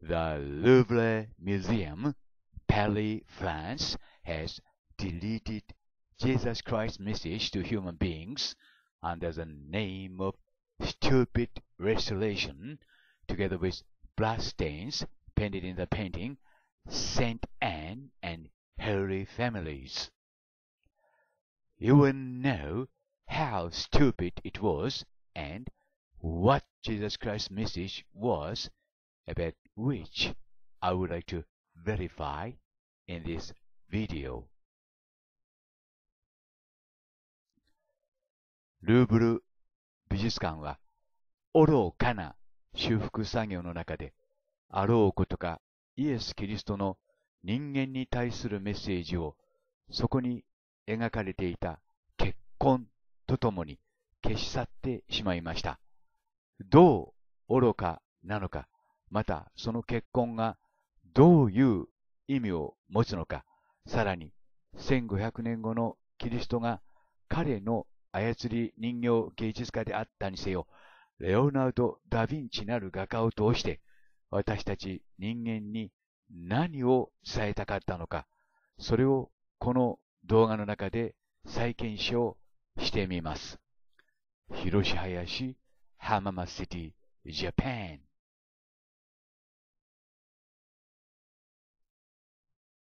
The Louvre Museum, Paris, France, has deleted Jesus Christ's message to human beings under the name of stupid restoration, together with bloodstains painted in the painting Saint Anne and Holy Families. You will know how stupid it was and what Jesus Christ's message was about which I would like to verify in this video. ルーブル美術館は愚かな修復作業の中であろうことかイエス・キリストの人間に対するメッセージをそこに描かれていた結婚とともに消し去ってしまいました。どう愚かなのかまたその結婚がどういう意味を持つのか、さらに1500年後のキリストが彼の操り人形芸術家であったにせよ、レオナルド・ダ・ヴィンチなる画家を通して私たち人間に何を伝えたかったのか、それをこの動画の中で再検証してみます。広し林浜松シティ、ジャパン。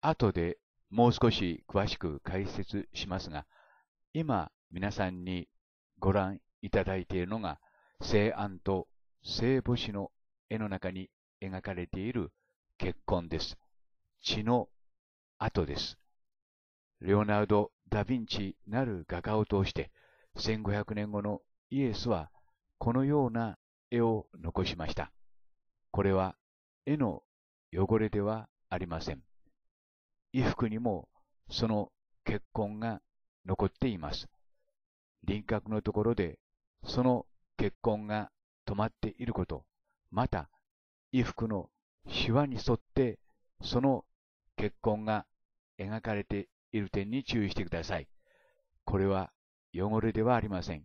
後でもう少し詳しく解説しますが、今皆さんにご覧いただいているのが、聖安と聖母子の絵の中に描かれている結婚です。血の跡です。レオナルド・ダ・ヴィンチなる画家を通して、1500年後のイエスはこのような絵を残しました。これは絵の汚れではありません。衣服にもその血痕が残っています。輪郭のところでその血痕が止まっていること、また衣服のシワに沿ってその血痕が描かれている点に注意してください。これは汚れではありません。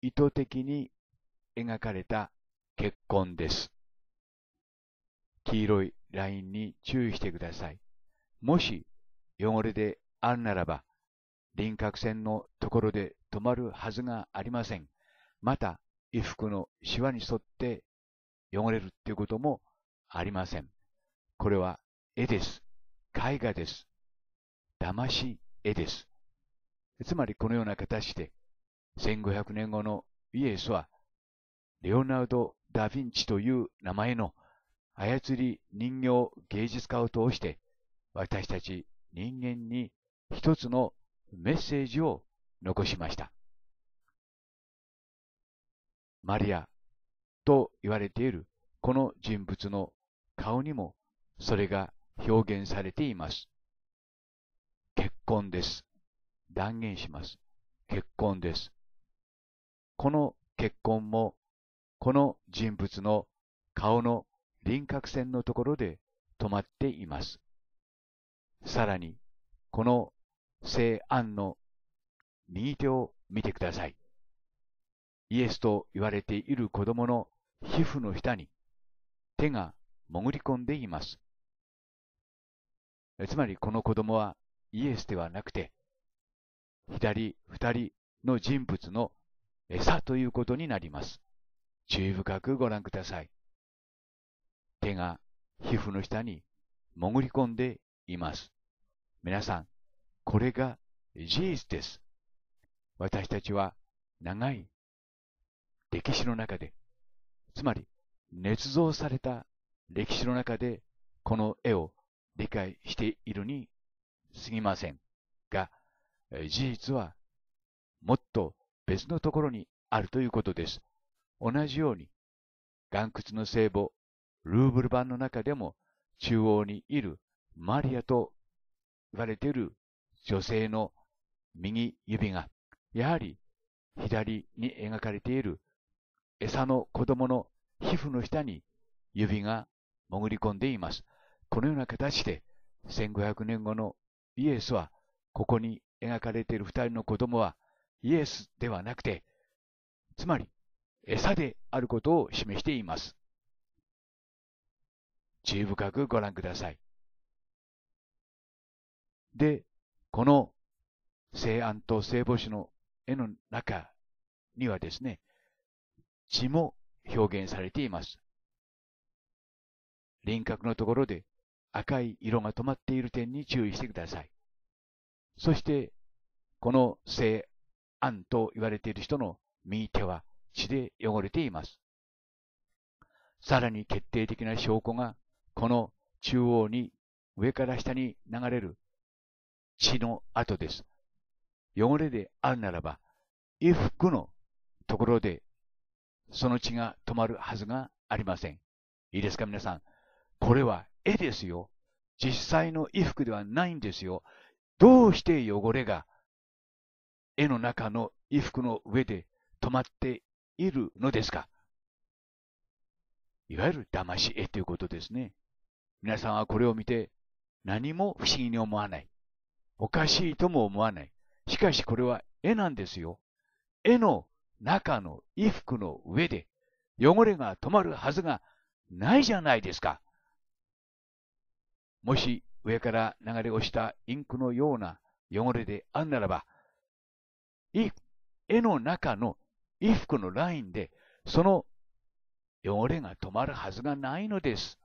意図的に描かれた血痕です。黄色いラインに注意してください。もし汚れであるならば、輪郭線のところで止まるはずがありません。また、衣服のシワに沿って汚れるっていうこともありません。これは絵です。絵画です。騙し絵です。つまりこのような形で、1500年後のイエスは、レオナルド・ダ・ヴィンチという名前の操り人形芸術家を通して、私たち人間に一つのメッセージを残しました。マリアと言われているこの人物の顔にもそれが表現されています。結婚です。断言します。結婚です。この結婚もこの人物の顔の輪郭線のところで止まっています。さらに、この聖案の右手を見てください。イエスと言われている子供の皮膚の下に手が潜り込んでいます。つまりこの子供はイエスではなくて、左二人の人物の餌ということになります。注意深くご覧ください。手が皮膚の下に潜り込んでいます。皆さん、これが事実です。私たちは長い歴史の中で、つまり、捏造された歴史の中で、この絵を理解しているにすぎませんが、事実はもっと別のところにあるということです。同じように、岩窟の聖母、ルーブル版の中でも中央にいるマリアと言われている女性の右指が、やはり左に描かれている餌の子供の皮膚の下に指が潜り込んでいます。このような形で1500年後のイエスは、ここに描かれている二人の子供はイエスではなくて、つまり餌であることを示しています。注意深くご覧ください。で、この西安と聖母子の絵の中にはですね、血も表現されています。輪郭のところで赤い色が止まっている点に注意してください。そして、この西安と言われている人の右手は血で汚れています。さらに決定的な証拠が、この中央に上から下に流れる血の跡です。汚れであるならば、衣服のところで、その血が止まるはずがありません。いいですか、皆さん。これは絵ですよ。実際の衣服ではないんですよ。どうして汚れが絵の中の衣服の上で止まっているのですかいわゆる騙し絵ということですね。皆さんはこれを見て何も不思議に思わない。おかしいとも思わない。しかしこれは絵なんですよ。絵の中の衣服の上で汚れが止まるはずがないじゃないですか。もし上から流れ落ちたインクのような汚れであんならば、絵の中の衣服のラインでその汚れが止まるはずがないのです。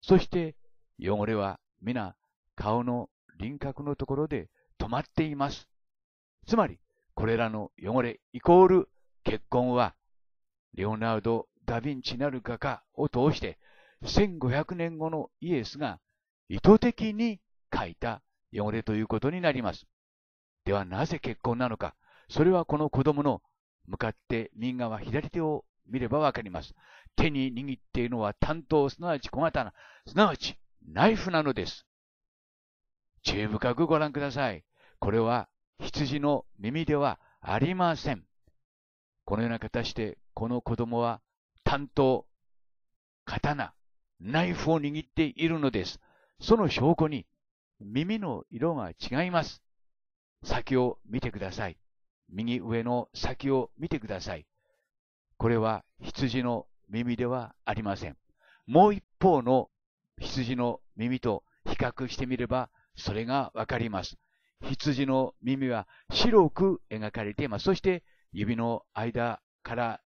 そして汚れは皆顔の輪郭のところで止まっています。つまり、これらの汚れイコール結婚は、レオナルド・ダ・ヴィンチなる画家を通して、1500年後のイエスが意図的に描いた汚れということになります。ではなぜ結婚なのか。それはこの子供の向かって右側左手を見ればわかります。手に握っているのは担当、すなわち小刀、すなわちナイフなのです。注意深くご覧ください。これは羊の耳ではありません。このような形で、この子供は担当、刀、ナイフを握っているのです。その証拠に耳の色が違います。先を見てください。右上の先を見てください。これは羊の耳ではありません。もう一方の羊の耳と比較してみればそれがわかります。羊の耳は白く描かれています。そして指の間から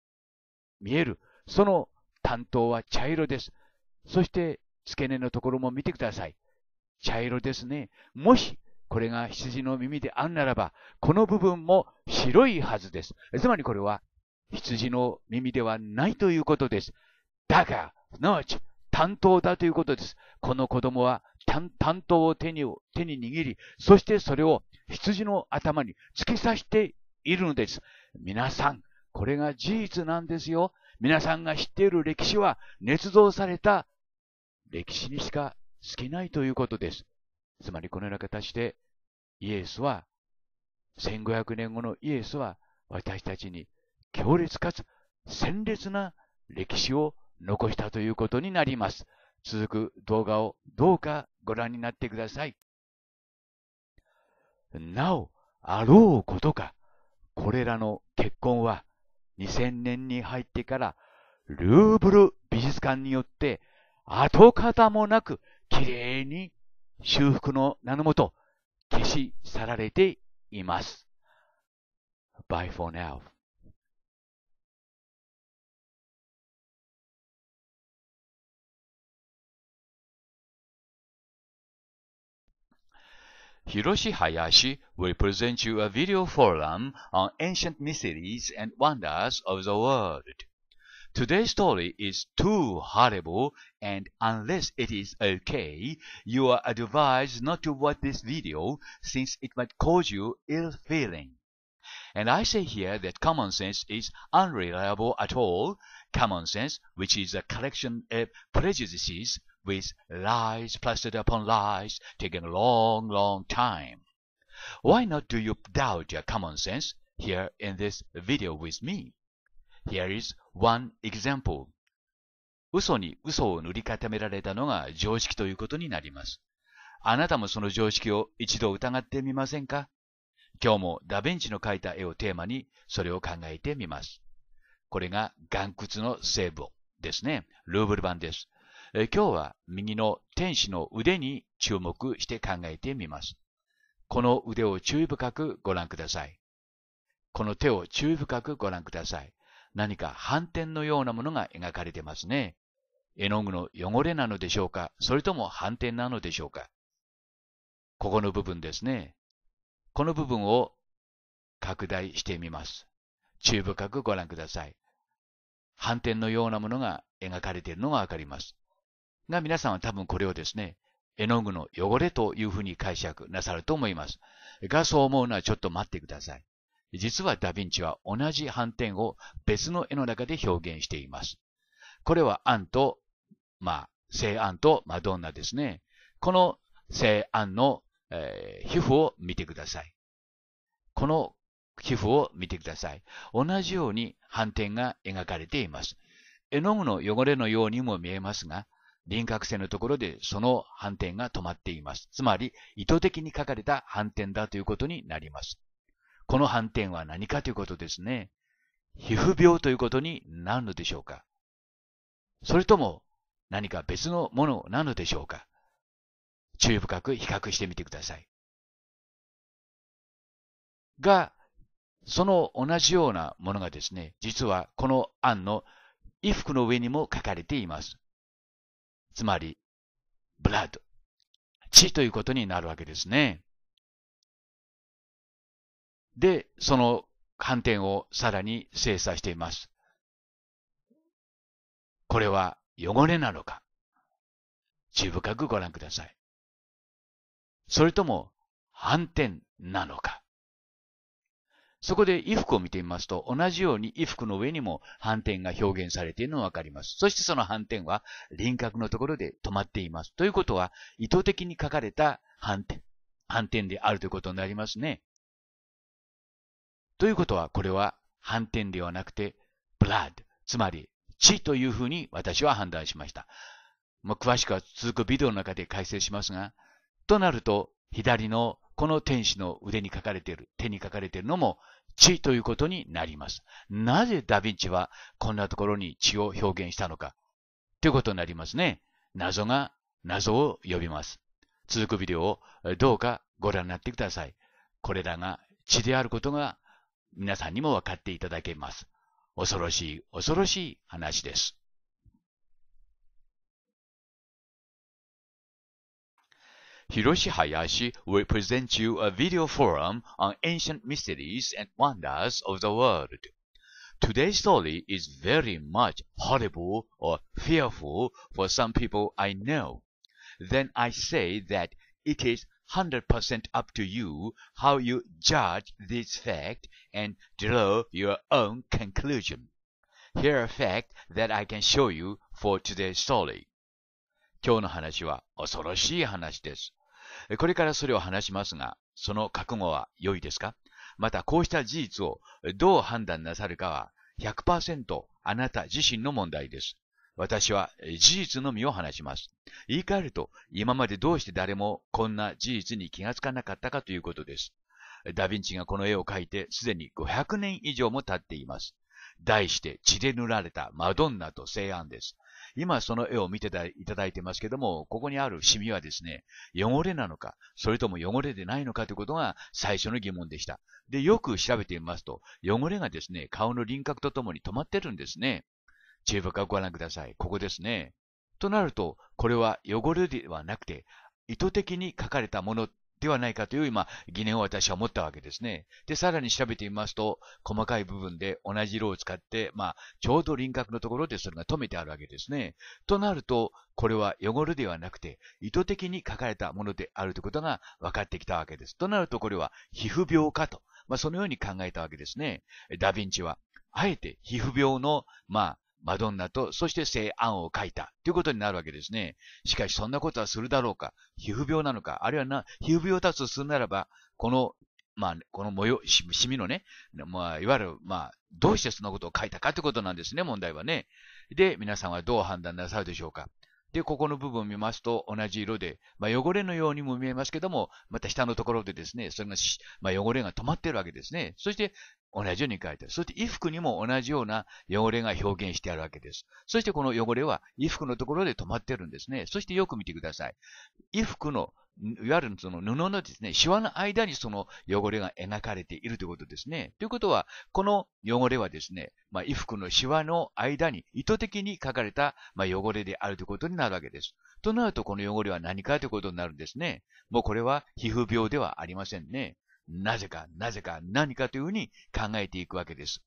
見える、その担当は茶色です。そして付け根のところも見てください。茶色ですね。もしこれが羊の耳であるならば、この部分も白いはずです。つまりこれは羊の耳ではないということです。だが、すなわち担当だということです。この子供は担当を手に手に握り、そしてそれを羊の頭に突き刺しているのです。皆さん、これが事実なんですよ。皆さんが知っている歴史は、捏造された歴史にしか尽きないということです。つまりこのような形で、イエスは、1500年後のイエスは、私たちに強烈かつ鮮烈な歴史を残したということになります。続く動画をどうかご覧になってください。なお、あろうことか、これらの結婚は2000年に入ってからルーブル美術館によって跡形もなくきれいに修復の名のもと消し去られています。Bye for now. Hiroshi Hayashi will present you a video forum on ancient mysteries and wonders of the world. Today's story is too horrible and unless it is okay, you are advised not to watch this video since it might cause you ill feeling. And I say here that common sense is unreliable at all. Common sense, which is a collection of prejudices, with lies plastered upon lies, taking a long, long time. Why not do you doubt your common sense here in this video with me? Here is one example. 嘘に嘘を塗り固められたのが常識ということになります。あなたもその常識を一度疑ってみませんか今日もダヴィンチの描いた絵をテーマにそれを考えてみます。これが岩窟の聖母ですね。ルーブル版です。え今日は右の天使の腕に注目して考えてみます。この腕を注意深くご覧ください。この手を注意深くご覧ください。何か反転のようなものが描かれてますね。絵の具の汚れなのでしょうかそれとも反転なのでしょうかここの部分ですね。この部分を拡大してみます。注意深くご覧ください。反転のようなものが描かれているのがわかります。が皆さんは多分これをですね、絵の具の汚れというふうに解釈なさると思います。が、そう思うのはちょっと待ってください。実はダヴィンチは同じ斑点を別の絵の中で表現しています。これはアンと、まあ、聖アンとマドンナですね。この聖アンの、えー、皮膚を見てください。この皮膚を見てください。同じように斑点が描かれています。絵の具の汚れのようにも見えますが、輪郭線のところでその反転が止まっています。つまり、意図的に書かれた反転だということになります。この反転は何かということですね。皮膚病ということになるのでしょうかそれとも何か別のものなのでしょうか注意深く比較してみてください。が、その同じようなものがですね、実はこの案の衣服の上にも書かれています。つまり、ブラッド、血ということになるわけですね。で、その観点をさらに精査しています。これは汚れなのか注意深くご覧ください。それとも反転なのかそこで衣服を見てみますと、同じように衣服の上にも反転が表現されているのがわかります。そしてその反転は輪郭のところで止まっています。ということは、意図的に書かれた反転、反転であるということになりますね。ということは、これは反転ではなくて、blood、つまり血というふうに私は判断しました。まあ、詳しくは続くビデオの中で解説しますが、となると、左のこの天使の腕に書かれている、手に書かれているのも血ということになります。なぜダヴィンチはこんなところに血を表現したのかということになりますね。謎が謎を呼びます。続くビデオをどうかご覧になってください。これらが血であることが皆さんにも分かっていただけます。恐ろしい恐ろしい話です。Hiroshi Hayashi will present you a video forum on ancient mysteries and wonders of the world. Today's story is very much horrible or fearful for some people I know. Then I say that it is 100% up to you how you judge this fact and draw your own conclusion. Here are facts that I can show you for today's story. 今日の話は恐ろしい話です。これからそれを話しますが、その覚悟は良いですかまたこうした事実をどう判断なさるかは100%あなた自身の問題です。私は事実のみを話します。言い換えると、今までどうして誰もこんな事実に気がつかなかったかということです。ダヴィンチがこの絵を描いてすでに500年以上も経っています。題して血で塗られたマドンナと西安です。今その絵を見ていただいてますけども、ここにあるシミはですね、汚れなのか、それとも汚れでないのかということが最初の疑問でした。で、よく調べてみますと、汚れがですね、顔の輪郭とともに止まってるんですね。注目をご覧ください。ここですね。となると、これは汚れではなくて、意図的に書かれたものではないかという、今、疑念を私は持ったわけですね。で、さらに調べてみますと、細かい部分で同じ色を使って、まあ、ちょうど輪郭のところでそれが止めてあるわけですね。となると、これは汚れではなくて、意図的に書かれたものであるということが分かってきたわけです。となると、これは皮膚病かと。まあ、そのように考えたわけですね。ダヴィンチは、あえて皮膚病の、まあ、マドンナと、そして聖アンを書いたということになるわけですね。しかしそんなことはするだろうか、皮膚病なのか、あるいはな、皮膚病だとするならば、この、まあ、この模様、しみのね、まあ、いわゆる、まあ、どうしてそんなことを書いたかということなんですね、問題はね。で、皆さんはどう判断なさるでしょうか。で、ここの部分を見ますと同じ色で、まあ、汚れのようにも見えますけども、また下のところでですね、それが、まあ、汚れが止まっているわけですね。そして、同じように書いてある。そして衣服にも同じような汚れが表現してあるわけです。そしてこの汚れは衣服のところで止まってるんですね。そしてよく見てください。衣服のいわゆるその布のですね、シワの間にその汚れが描かれているということですね。ということは、この汚れはですね、まあ、衣服のシワの間に意図的に描かれた、まあ、汚れであるということになるわけです。となると、この汚れは何かということになるんですね。もうこれは皮膚病ではありませんね。なぜか、なぜか、何かというふうに考えていくわけです。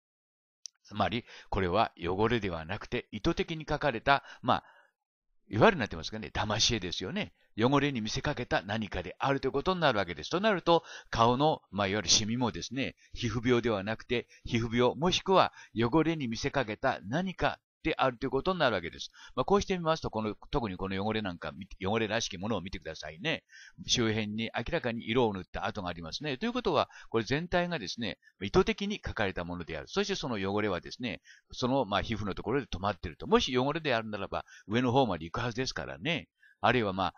つまり、これは汚れではなくて、意図的に描かれた、まあ、いわゆるなってますかね、騙し絵ですよね。汚れに見せかけた何かであるということになるわけです。となると、顔の、まあ、いわゆるシミもですね、皮膚病ではなくて、皮膚病もしくは汚れに見せかけた何かであるということになるわけです。まあ、こうしてみますと、この、特にこの汚れなんか、汚れらしきものを見てくださいね。周辺に明らかに色を塗った跡がありますね。ということは、これ全体がですね、意図的に書かれたものである。そしてその汚れはですね、その、まあ、皮膚のところで止まっていると。もし汚れであるならば、上の方まで行くはずですからね。あるいはまあ、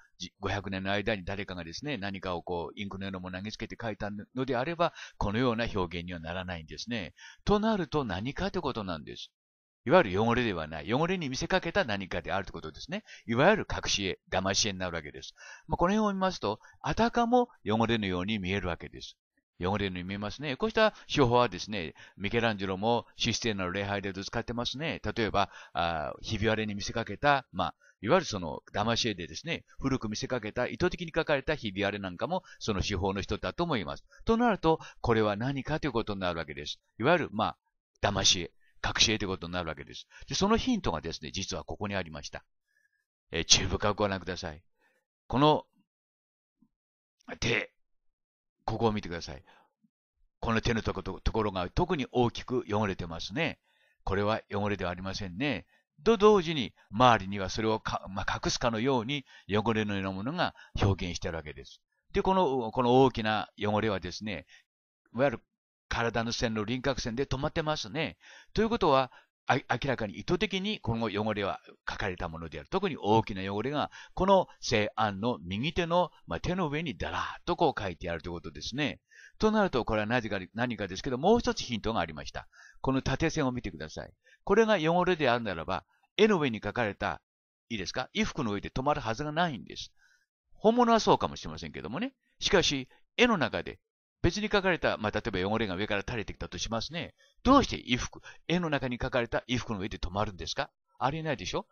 500年の間に誰かがですね、何かをこう、インクのようなもの投げつけて書いたのであれば、このような表現にはならないんですね。となると何かということなんです。いわゆる汚れではない。汚れに見せかけた何かであるということですね。いわゆる隠し絵、騙し絵になるわけです。まあ、この辺を見ますと、あたかも汚れのように見えるわけです。汚れのように見えますね。こうした手法はですね、ミケランジェロもシステムの礼拝で使ってますね。例えば、あひび割れに見せかけた、まあ、いわゆるその騙し絵でですね、古く見せかけた、意図的に書かれたひび割れなんかも、その手法の一つだと思います。となると、これは何かということになるわけです。いわゆる、まあ、騙し絵。学習ということになるわけです。で、そのヒントがですね、実はここにありました。えー、中部化ご覧ください。この手、ここを見てください。この手のところが特に大きく汚れてますね。これは汚れではありませんね。と同時に、周りにはそれをか、まあ、隠すかのように汚れのようなものが表現しているわけです。で、この、この大きな汚れはですね、いわゆる体の線の輪郭線で止まってますね。ということは、明らかに意図的にこの汚れは書かれたものである。特に大きな汚れが、この西安の右手の、まあ、手の上にだらーっとこう書いてあるということですね。となると、これは何か何かですけど、もう一つヒントがありました。この縦線を見てください。これが汚れであるならば、絵の上に書かれた、いいですか衣服の上で止まるはずがないんです。本物はそうかもしれませんけどもね。しかし、絵の中で別に書かれた、まあ、例えば汚れが上から垂れてきたとしますね。どうして衣服、絵の中に書かれた衣服の上で止まるんですかありえないでしょ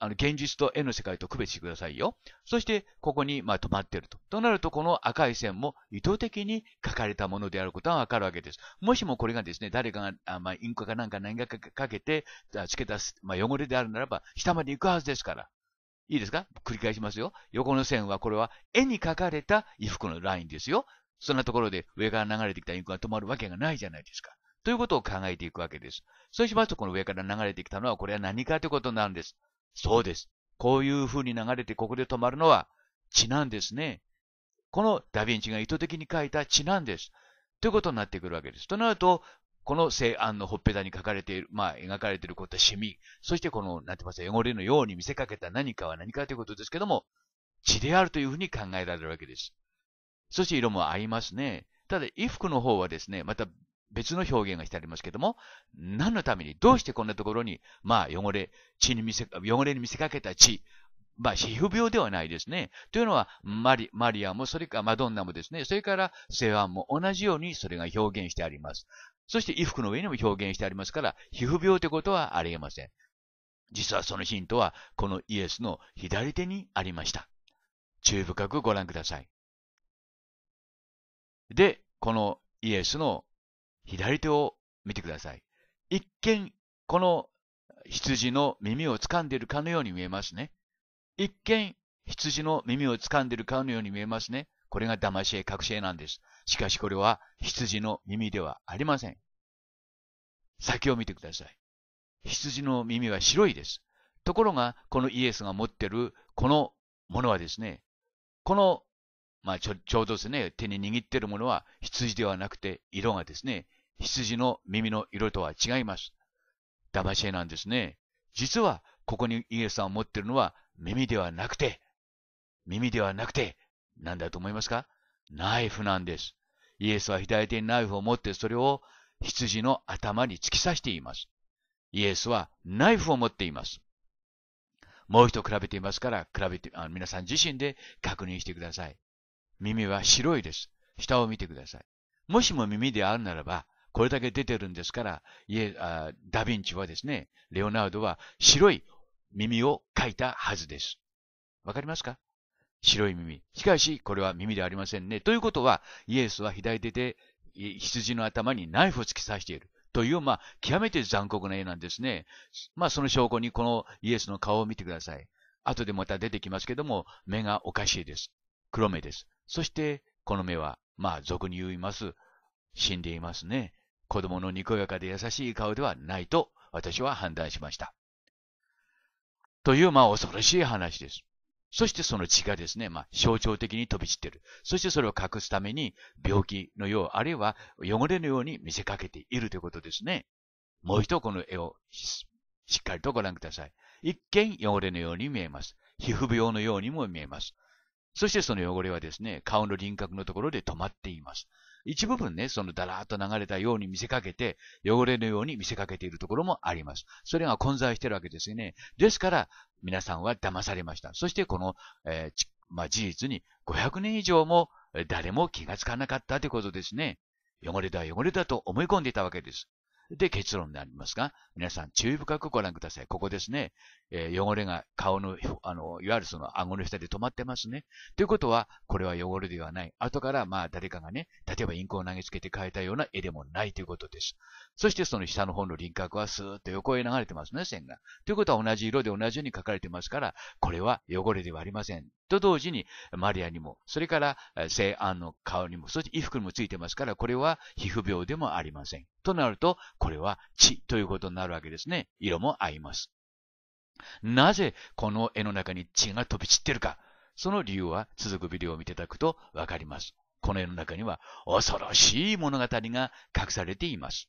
あの、現実と絵の世界と区別してくださいよ。そして、ここに、まあ、止まっていると。となると、この赤い線も意図的に書かれたものであることがわかるわけです。もしもこれがですね、誰かが、あまあ、インクかなんか何かかけて、付けた、す、まあ、汚れであるならば、下まで行くはずですから。いいですか繰り返しますよ。横の線は、これは絵に書かれた衣服のラインですよ。そんなところで上から流れてきたインクが止まるわけがないじゃないですか。ということを考えていくわけです。そうしますと、この上から流れてきたのは、これは何かということなんです。そうです。こういう風に流れてここで止まるのは血なんですね。このダヴィンチが意図的に書いた血なんです。ということになってくるわけです。となると、この西安のほっぺたに書かれている、まあ、描かれていることはシミ。そしてこの、なんて言いますか、汚れのように見せかけた何かは何かということですけども、血であるというふうに考えられるわけです。そして色も合いますね。ただ、衣服の方はですね、また別の表現がしてありますけども、何のために、どうしてこんなところに、まあ、汚れ、血に見せ、汚れに見せかけた血、まあ、皮膚病ではないですね。というのは、マリ、マリアも、それからマドンナもですね、それから、セワンも同じようにそれが表現してあります。そして、衣服の上にも表現してありますから、皮膚病ということはありえません。実はそのヒントは、このイエスの左手にありました。注意深くご覧ください。で、このイエスの左手を見てください。一見、この羊の耳を掴んでいるかのように見えますね。一見、羊の耳を掴んでいるかのように見えますね。これが騙し絵、隠し絵なんです。しかしこれは羊の耳ではありません。先を見てください。羊の耳は白いです。ところが、このイエスが持っているこのものはですね、このまあちょ、ちょうどですね、手に握っているものは羊ではなくて、色がですね、羊の耳の色とは違います。騙し絵なんですね。実は、ここにイエスさんを持っているのは耳ではなくて、耳ではなくて、なんだと思いますかナイフなんです。イエスは左手にナイフを持ってそれを羊の頭に突き刺しています。イエスはナイフを持っています。もう一度比べていますから、比べて、あ皆さん自身で確認してください。耳は白いです。下を見てください。もしも耳であるならば、これだけ出てるんですから、いえダヴィンチはですね、レオナルドは白い耳を描いたはずです。わかりますか白い耳。しかし、これは耳ではありませんね。ということは、イエスは左手で羊の頭にナイフを突き刺している。という、まあ、極めて残酷な絵なんですね。まあ、その証拠にこのイエスの顔を見てください。後でまた出てきますけども、目がおかしいです。黒目です。そして、この目は、まあ、俗に言います。死んでいますね。子供のにこやかで優しい顔ではないと、私は判断しました。という、まあ、恐ろしい話です。そしてその血がですね、まあ、象徴的に飛び散っている。そしてそれを隠すために、病気のよう、あるいは汚れのように見せかけているということですね。もう一度この絵をしっかりとご覧ください。一見汚れのように見えます。皮膚病のようにも見えます。そしてその汚れはですね、顔の輪郭のところで止まっています。一部分ね、そのだらーっと流れたように見せかけて、汚れのように見せかけているところもあります。それが混在しているわけですよね。ですから、皆さんは騙されました。そしてこの、えー、まあ、事実に500年以上も誰も気がつかなかったということですね。汚れだ、汚れだと思い込んでいたわけです。で、結論になりますが、皆さん注意深くご覧ください。ここですね、えー、汚れが顔の、あの、いわゆるその顎の下で止まってますね。ということは、これは汚れではない。後からまあ誰かがね、例えばインクを投げつけて変えたような絵でもないということです。そしてその下の方の輪郭はスーッと横へ流れてますね、線が。ということは同じ色で同じように書かれてますから、これは汚れではありません。と同時に、マリアにも、それから、聖安の顔にも、そして衣服にもついてますから、これは皮膚病でもありません。となると、これは血ということになるわけですね。色も合います。なぜ、この絵の中に血が飛び散ってるか。その理由は、続くビデオを見ていただくとわかります。この絵の中には、恐ろしい物語が隠されています。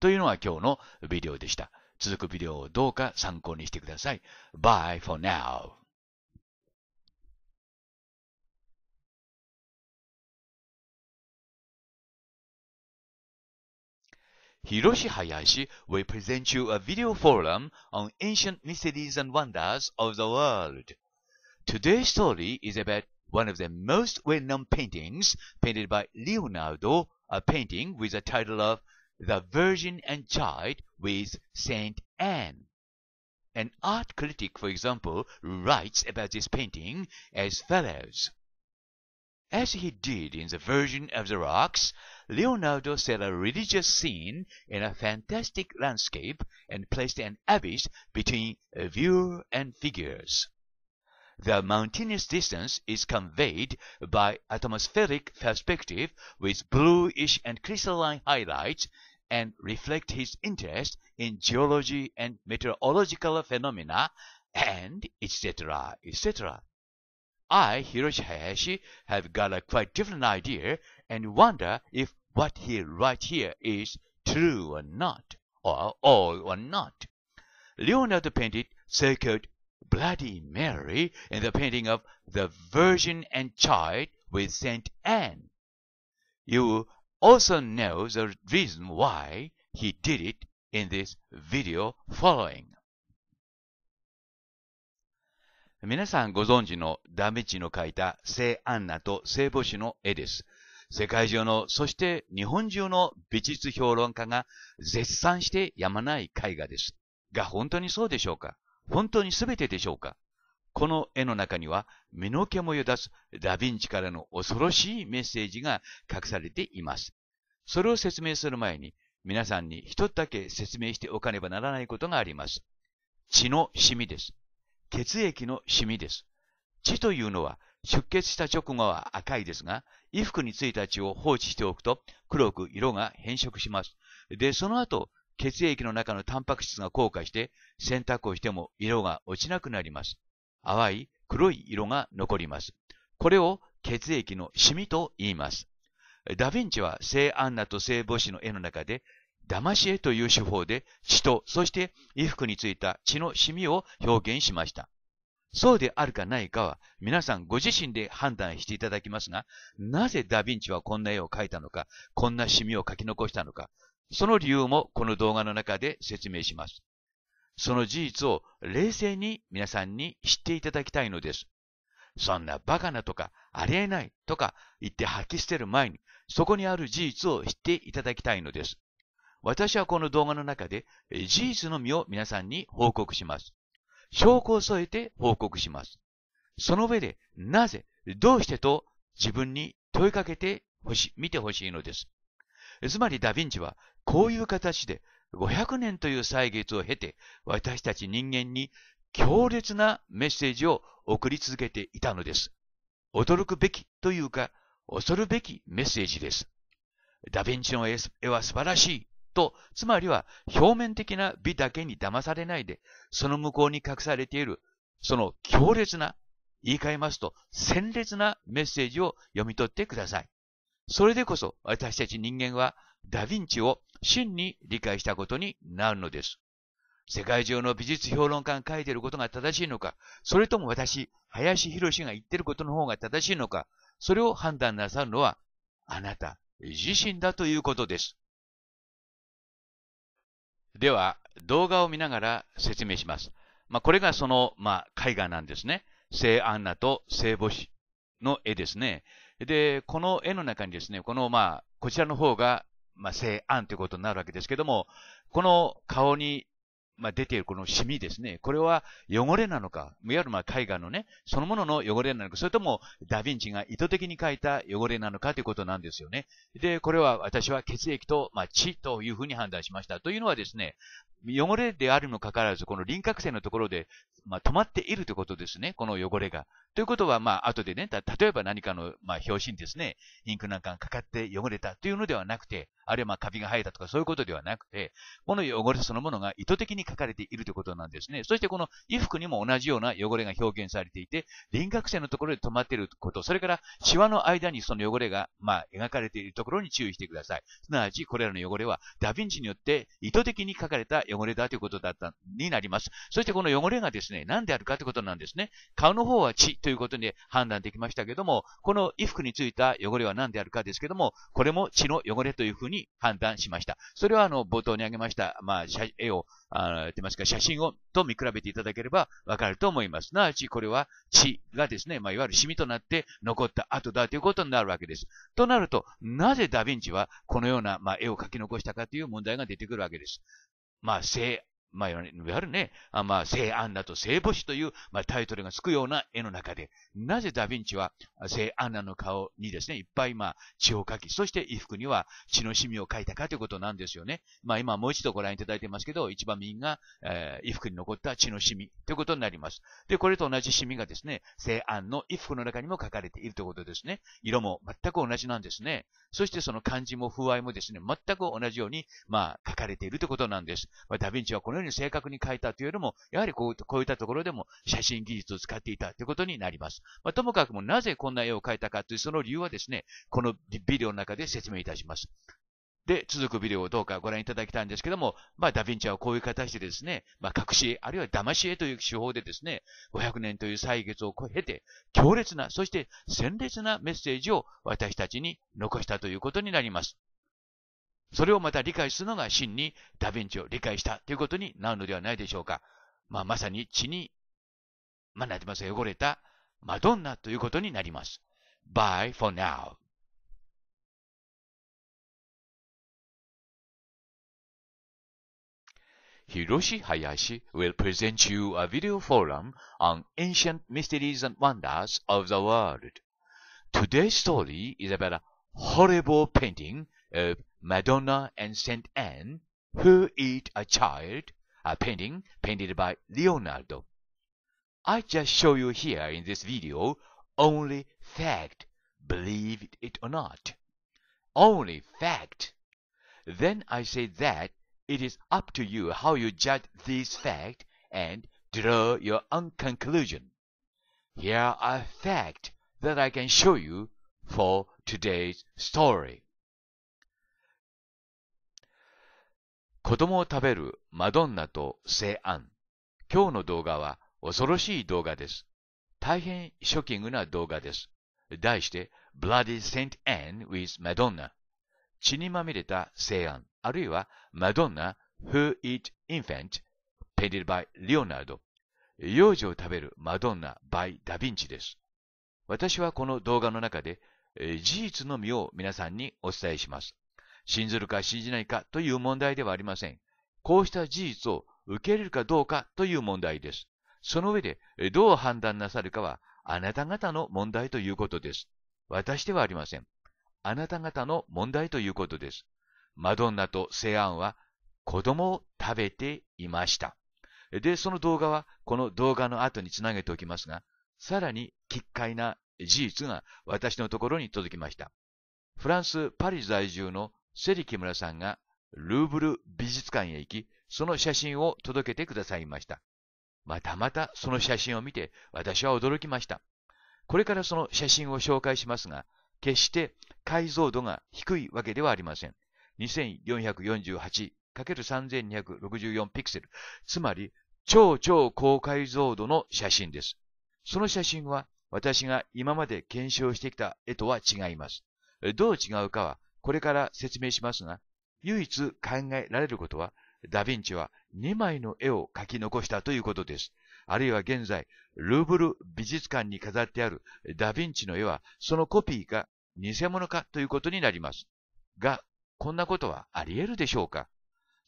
というのは今日のビデオでした。続くビデオをどうか参考にしてください。Bye for now. Hiroshi Hayashi will present you a video forum on ancient mysteries and wonders of the world. Today's story is about one of the most well-known paintings painted by Leonardo, a painting with the title of The Virgin and Child with Saint Anne. An art critic, for example, writes about this painting as follows. As he did in The Virgin of the Rocks, Leonardo set a religious scene in a fantastic landscape and placed an abyss between uh, viewer and figures. The mountainous distance is conveyed by atmospheric perspective with bluish and crystalline highlights and reflect his interest in geology and meteorological phenomena and etc. etc. I, Hiroshi Hayashi, have got a quite different idea and wonder if what he writes here is true or not, or all or not. Leonardo painted Sacred Bloody Mary in the painting of the Virgin and Child with Saint Anne. You also know the reason why he did it in this video following. 皆さんご存知のダメッチの描いた聖アンナと聖母子の絵です。世界中の、そして日本中の美術評論家が絶賛してやまない絵画です。が本当にそうでしょうか本当に全てでしょうかこの絵の中には身の毛もよだすダヴィンチからの恐ろしいメッセージが隠されています。それを説明する前に皆さんに一つだけ説明しておかねばならないことがあります。血の染みです。血液の染みです。血というのは出血した直後は赤いですが、衣服についた血を放置しておくと黒く色が変色します。で、その後、血液の中のタンパク質が硬化して洗濯をしても色が落ちなくなります。淡い黒い色が残ります。これを血液のシミと言います。ダヴィンチは聖アンナと聖母子の絵の中で、騙し絵という手法で血と、そして衣服についた血のシミを表現しました。そうであるかないかは皆さんご自身で判断していただきますが、なぜダヴィンチはこんな絵を描いたのか、こんなシミを描き残したのか、その理由もこの動画の中で説明します。その事実を冷静に皆さんに知っていただきたいのです。そんなバカなとかありえないとか言って吐き捨てる前に、そこにある事実を知っていただきたいのです。私はこの動画の中で事実のみを皆さんに報告します。証拠を添えて報告します。その上で、なぜ、どうしてと自分に問いかけてほし、い、見てほしいのです。つまりダヴィンチは、こういう形で500年という歳月を経て、私たち人間に強烈なメッセージを送り続けていたのです。驚くべきというか、恐るべきメッセージです。ダヴィンチの絵は素晴らしいと、つまりは表面的な美だけに騙されないで、その向こうに隠されている、その強烈な、言い換えますと、鮮烈なメッセージを読み取ってください。それでこそ私たち人間はダヴィンチを真に理解したことになるのです。世界中の美術評論家が書いていることが正しいのか、それとも私、林博が言っていることの方が正しいのか、それを判断なさるのはあなた自身だということです。では、動画を見ながら説明します。まあ、これがその、まあ、絵画なんですね。聖アンナと聖母子の絵ですね。で、この絵の中にですね、この、まあ、こちらの方が、まあ、聖アンということになるわけですけども、この顔にまあ、出ているこのシミですね。これは汚れなのか、いわゆるまあ絵画のね、そのものの汚れなのか、それともダヴィンチが意図的に描いた汚れなのかということなんですよね。で、これは私は血液と、まあ、血というふうに判断しました。というのはですね、汚れであるにもかかわらず、この輪郭線のところで、まあ、止まっているということですね、この汚れが。ということは、まあ、後でね、例えば何かの、まあ、表紙にですね、インクなんかがかかって汚れたというのではなくて、あるいはまあカビが生えたとかそういうことではなくて、この汚れそのものが意図的に書かれているということなんですね。そしてこの衣服にも同じような汚れが表現されていて、輪郭線のところで止まっていること、それからシワの間にその汚れがまあ描かれているところに注意してください。すなわち、これらの汚れはダヴィンチによって意図的に書かれた汚れだということだった、になります。そしてこの汚れがですね、何であるかということなんですね。顔の方は血ということで判断できましたけども、この衣服についた汚れは何であるかですけども、これも血の汚れというふうにに判断しました。それはあの、冒頭に挙げました、まあ、絵を、あてますか、写真を、と見比べていただければわかると思います。すなわち、これは血がですね、まあ、いわゆるシミとなって残った後だということになるわけです。となると、なぜダヴィンチはこのような、まあ、絵を描き残したかという問題が出てくるわけです。まあ、性まあ、いわゆるね、あまあ、聖アンナと聖母子という、まあ、タイトルがつくような絵の中で、なぜダヴィンチは聖アンナの顔にですね、いっぱい、まあ、血を描き、そして衣服には血の染みを描いたかということなんですよね。まあ、今もう一度ご覧いただいてますけど、一番右が、えー、衣服に残った血の染みということになります。で、これと同じ染みがですね、聖アンの衣服の中にも描かれているということですね。色も全く同じなんですね。そしてその漢字も風合いもですね、全く同じように、まあ、描かれているということなんです。まあ、ダヴィンチはこのようにに正確に書いたというよりも、やはりこうこういったところでも写真技術を使っていたということになります。まあ、ともかくもなぜこんな絵を描いたかというその理由はですね、このビデオの中で説明いたします。で、続くビデオをどうかご覧いただきたいんですけども、まあ、ダヴィンチはこういう形でですね、まあ、隠し絵、あるいは騙し絵という手法でですね、500年という歳月を経て、強烈な、そして鮮烈なメッセージを私たちに残したということになります。それをまた理解するのが真にダヴィンチを理解したということになるのではないでしょうか。まあ、まさに血に、まあ、なってますが、汚れたマドンナということになります。Bye for now. Hiroshi Hayashi will present you a video forum on ancient mysteries and wonders of the world. Today's story is about a horrible painting of Madonna and Saint Anne, who eat a Child, a painting painted by Leonardo. I just show you here in this video only fact, believe it or not. Only fact. Then I say that it is up to you how you judge this fact and draw your own conclusion. Here are facts that I can show you for today's story. 子供を食べるマドンナと聖安。今日の動画は恐ろしい動画です。大変ショッキングな動画です。題して、Bloody Saint Anne with Madonna。血にまみれた聖安、あるいはマドンナ Who Eat Infant Painted by Leonardo。幼児を食べるマドンナ by ダヴィンチです。私はこの動画の中で事実のみを皆さんにお伝えします。信ずるか信じないかという問題ではありません。こうした事実を受け入れるかどうかという問題です。その上で、どう判断なさるかは、あなた方の問題ということです。私ではありません。あなた方の問題ということです。マドンナとセアンは子供を食べていました。で、その動画はこの動画の後につなげておきますが、さらに奇怪な事実が私のところに届きました。フランス・パリ在住のセリ木村さんがルーブル美術館へ行き、その写真を届けてくださいました。またまたその写真を見て私は驚きました。これからその写真を紹介しますが、決して解像度が低いわけではありません。2448×3264 ピクセル。つまり、超超高解像度の写真です。その写真は私が今まで検証してきた絵とは違います。どう違うかはこれから説明しますが、唯一考えられることは、ダヴィンチは2枚の絵を描き残したということです。あるいは現在、ルーブル美術館に飾ってあるダヴィンチの絵は、そのコピーか偽物かということになります。が、こんなことはあり得るでしょうか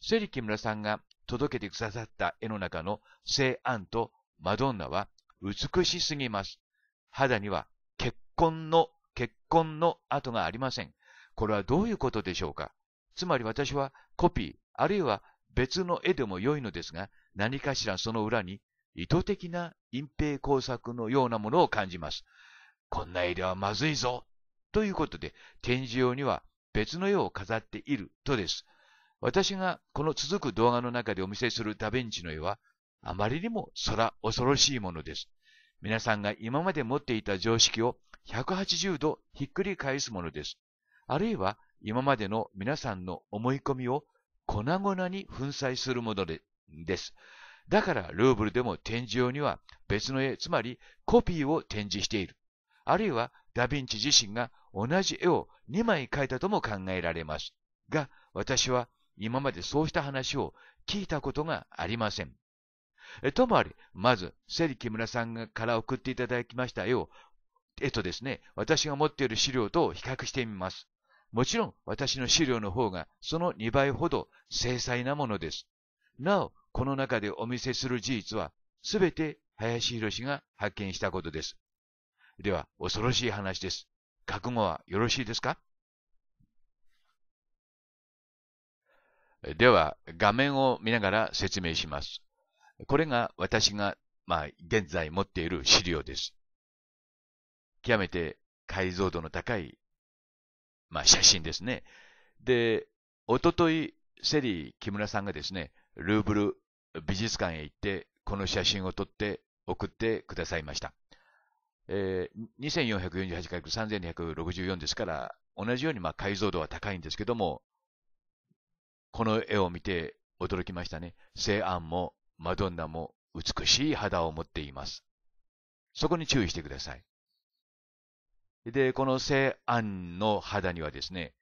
セリキ村さんが届けてくださった絵の中の聖アンとマドンナは美しすぎます。肌には結婚の、結婚の跡がありません。これはどういうことでしょうかつまり私はコピー、あるいは別の絵でも良いのですが、何かしらその裏に意図的な隠蔽工作のようなものを感じます。こんな絵ではまずいぞということで、展示用には別の絵を飾っているとです。私がこの続く動画の中でお見せするダベンチの絵は、あまりにも空恐ろしいものです。皆さんが今まで持っていた常識を180度ひっくり返すものです。あるいは今までの皆さんの思い込みを粉々に粉砕するものでです。だからルーブルでも展示用には別の絵、つまりコピーを展示している。あるいはダヴィンチ自身が同じ絵を2枚描いたとも考えられます。が、私は今までそうした話を聞いたことがありません。ともあり、まず、セリ木村さんから送っていただきました絵を、絵とですね、私が持っている資料と比較してみます。もちろん私の資料の方がその2倍ほど精細なものです。なお、この中でお見せする事実は、すべて林博が発見したことです。では、恐ろしい話です。覚悟はよろしいですかでは、画面を見ながら説明します。これが私が、まあ、現在持っている資料です。極めて解像度の高いまあ、写真ですね。で、おととい、セリー木村さんがですね、ルーブル美術館へ行って、この写真を撮って送ってくださいました。えー、2448 × 3264ですから、同じようにまあ解像度は高いんですけども、この絵を見て驚きましたね。西安もマドンナも美しい肌を持っています。そこに注意してください。で、この西安の肌にはですね、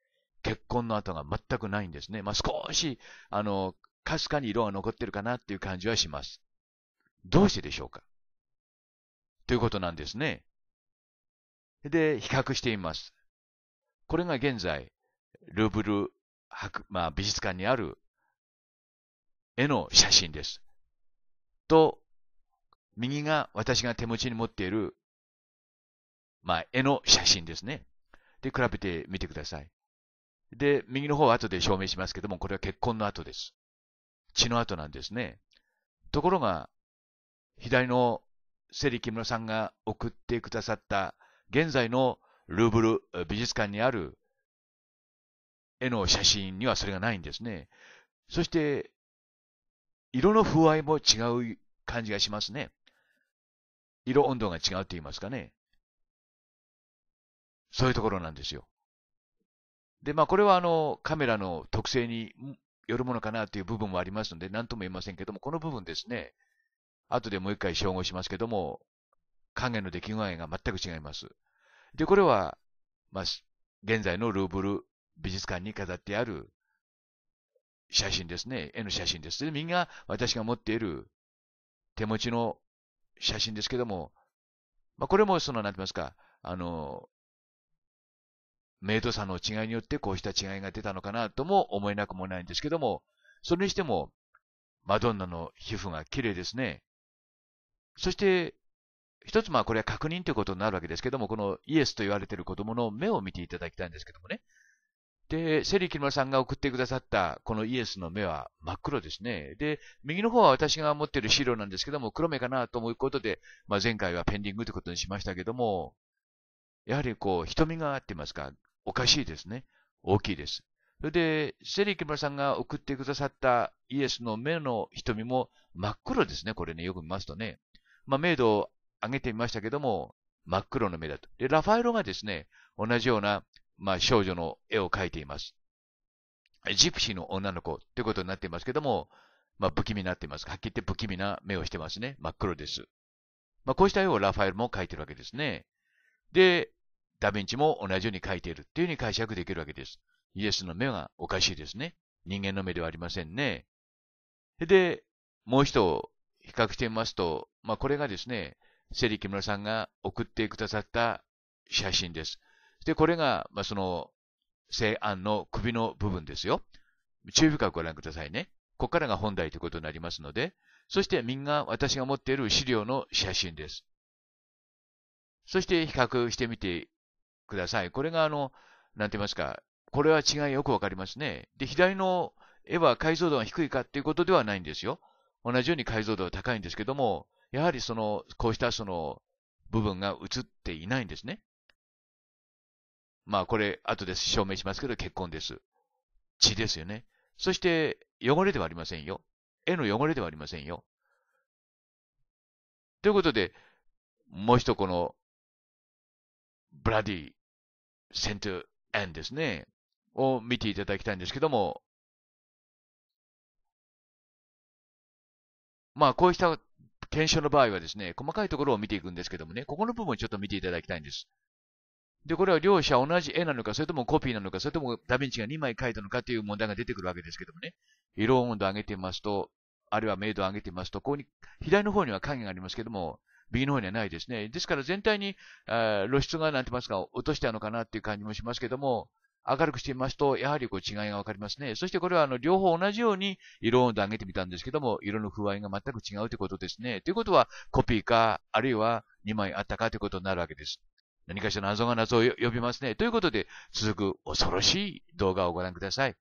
結婚の跡が全くないんですね。まあ、少し、あの、かすかに色が残ってるかなっていう感じはします。どうしてでしょうかということなんですね。で、比較してみます。これが現在、ルーブル博、まあ、美術館にある絵の写真です。と、右が私が手持ちに持っているまあ、絵の写真ですね。で、比べてみてください。で、右の方は後で証明しますけども、これは結婚の後です。血の後なんですね。ところが、左のセリ・キムラさんが送ってくださった現在のルーブル美術館にある絵の写真にはそれがないんですね。そして、色の風合いも違う感じがしますね。色温度が違うと言いますかね。そういうところなんですよ。で、まあ、これはあの、カメラの特性によるものかなという部分もありますので、なんとも言えませんけども、この部分ですね、後でもう一回照合しますけども、影の出来具合が全く違います。で、これは、まあ、現在のルーブル美術館に飾ってある写真ですね。絵の写真です。で、みんな私が持っている手持ちの写真ですけども、まあ、これもその、なんて言いますか、あの、メイドさんの違いによってこうした違いが出たのかなとも思えなくもないんですけども、それにしても、マドンナの皮膚が綺麗ですね。そして、一つまあこれは確認ということになるわけですけども、このイエスと言われている子供の目を見ていただきたいんですけどもね。で、セリキルマさんが送ってくださったこのイエスの目は真っ黒ですね。で、右の方は私が持っている資料なんですけども、黒目かなということで、まあ、前回はペンディングということにしましたけども、やはりこう、瞳が合ってますか、おかしいですね。大きいです。それで、セリキマさんが送ってくださったイエスの目の瞳も真っ黒ですね。これね、よく見ますとね。まあ、明度を上げてみましたけども、真っ黒の目だと。で、ラファエロがですね、同じような、まあ、少女の絵を描いています。ジプシーの女の子ということになっていますけども、まあ、不気味になっています。はっきり言って不気味な目をしてますね。真っ黒です。まあ、こうした絵をラファエルも描いてるわけですね。で、ダヴィンチも同じように書いているっていうふうに解釈できるわけです。イエスの目がおかしいですね。人間の目ではありませんね。で、もう一度比較してみますと、まあ、これがですね、セリキムラさんが送ってくださった写真です。で、これが、まあ、その、西安の首の部分ですよ。注意深くご覧くださいね。ここからが本題ということになりますので、そしてみんな私が持っている資料の写真です。そして比較してみてください。これがあの、なんて言いますか、これは違いよくわかりますね。で、左の絵は解像度が低いかっていうことではないんですよ。同じように解像度が高いんですけども、やはりその、こうしたその、部分が映っていないんですね。まあこれ、後で証明しますけど、血痕です。血ですよね。そして、汚れではありませんよ。絵の汚れではありませんよ。ということで、もう一このブラディ、セントエンですね。を見ていただきたいんですけども、まあ、こうした検証の場合はですね、細かいところを見ていくんですけどもね、ここの部分ちょっと見ていただきたいんです。で、これは両者同じ絵なのか、それともコピーなのか、それともダヴィンチが2枚描いたのかという問題が出てくるわけですけどもね、色温度を上げてますと、あるいは明度を上げてますと、ここに、左の方には影がありますけども、B の方にはないですね。ですから全体に、えー、露出がなんて言いますか、落としたのかなっていう感じもしますけども、明るくしてみますと、やはりこう違いがわかりますね。そしてこれはあの、両方同じように色温度上げてみたんですけども、色の風合いが全く違うということですね。ということは、コピーか、あるいは2枚あったかということになるわけです。何かしら謎が謎を呼びますね。ということで、続く恐ろしい動画をご覧ください。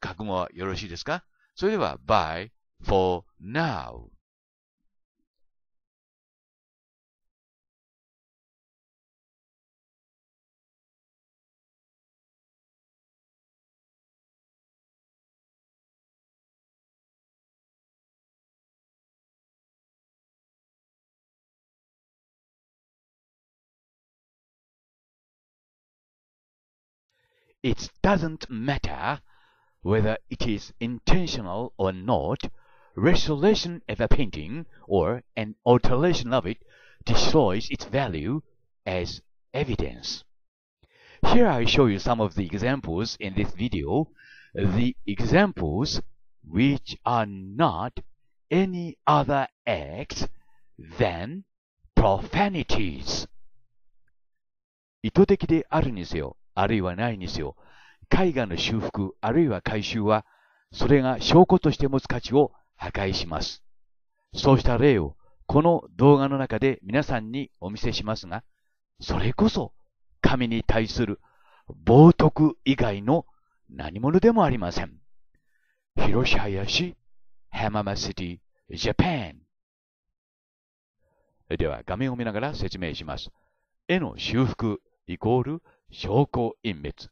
覚悟はよろしいですかそれでは、bye for now. It doesn't matter whether it is intentional or not, restoration of a painting or an alteration of it destroys its value as evidence. Here I show you some of the examples in this video, the examples which are not any other acts than profanities. 意図的であるにせよ、あるいはないにせよ、絵画の修復あるいは回収は、それが証拠として持つ価値を破壊します。そうした例を、この動画の中で皆さんにお見せしますが、それこそ神に対する冒涜以外の何者でもありません。広し林、浜松シティ、ジャパン。では画面を見ながら説明します。絵の修復イコール証拠隠滅。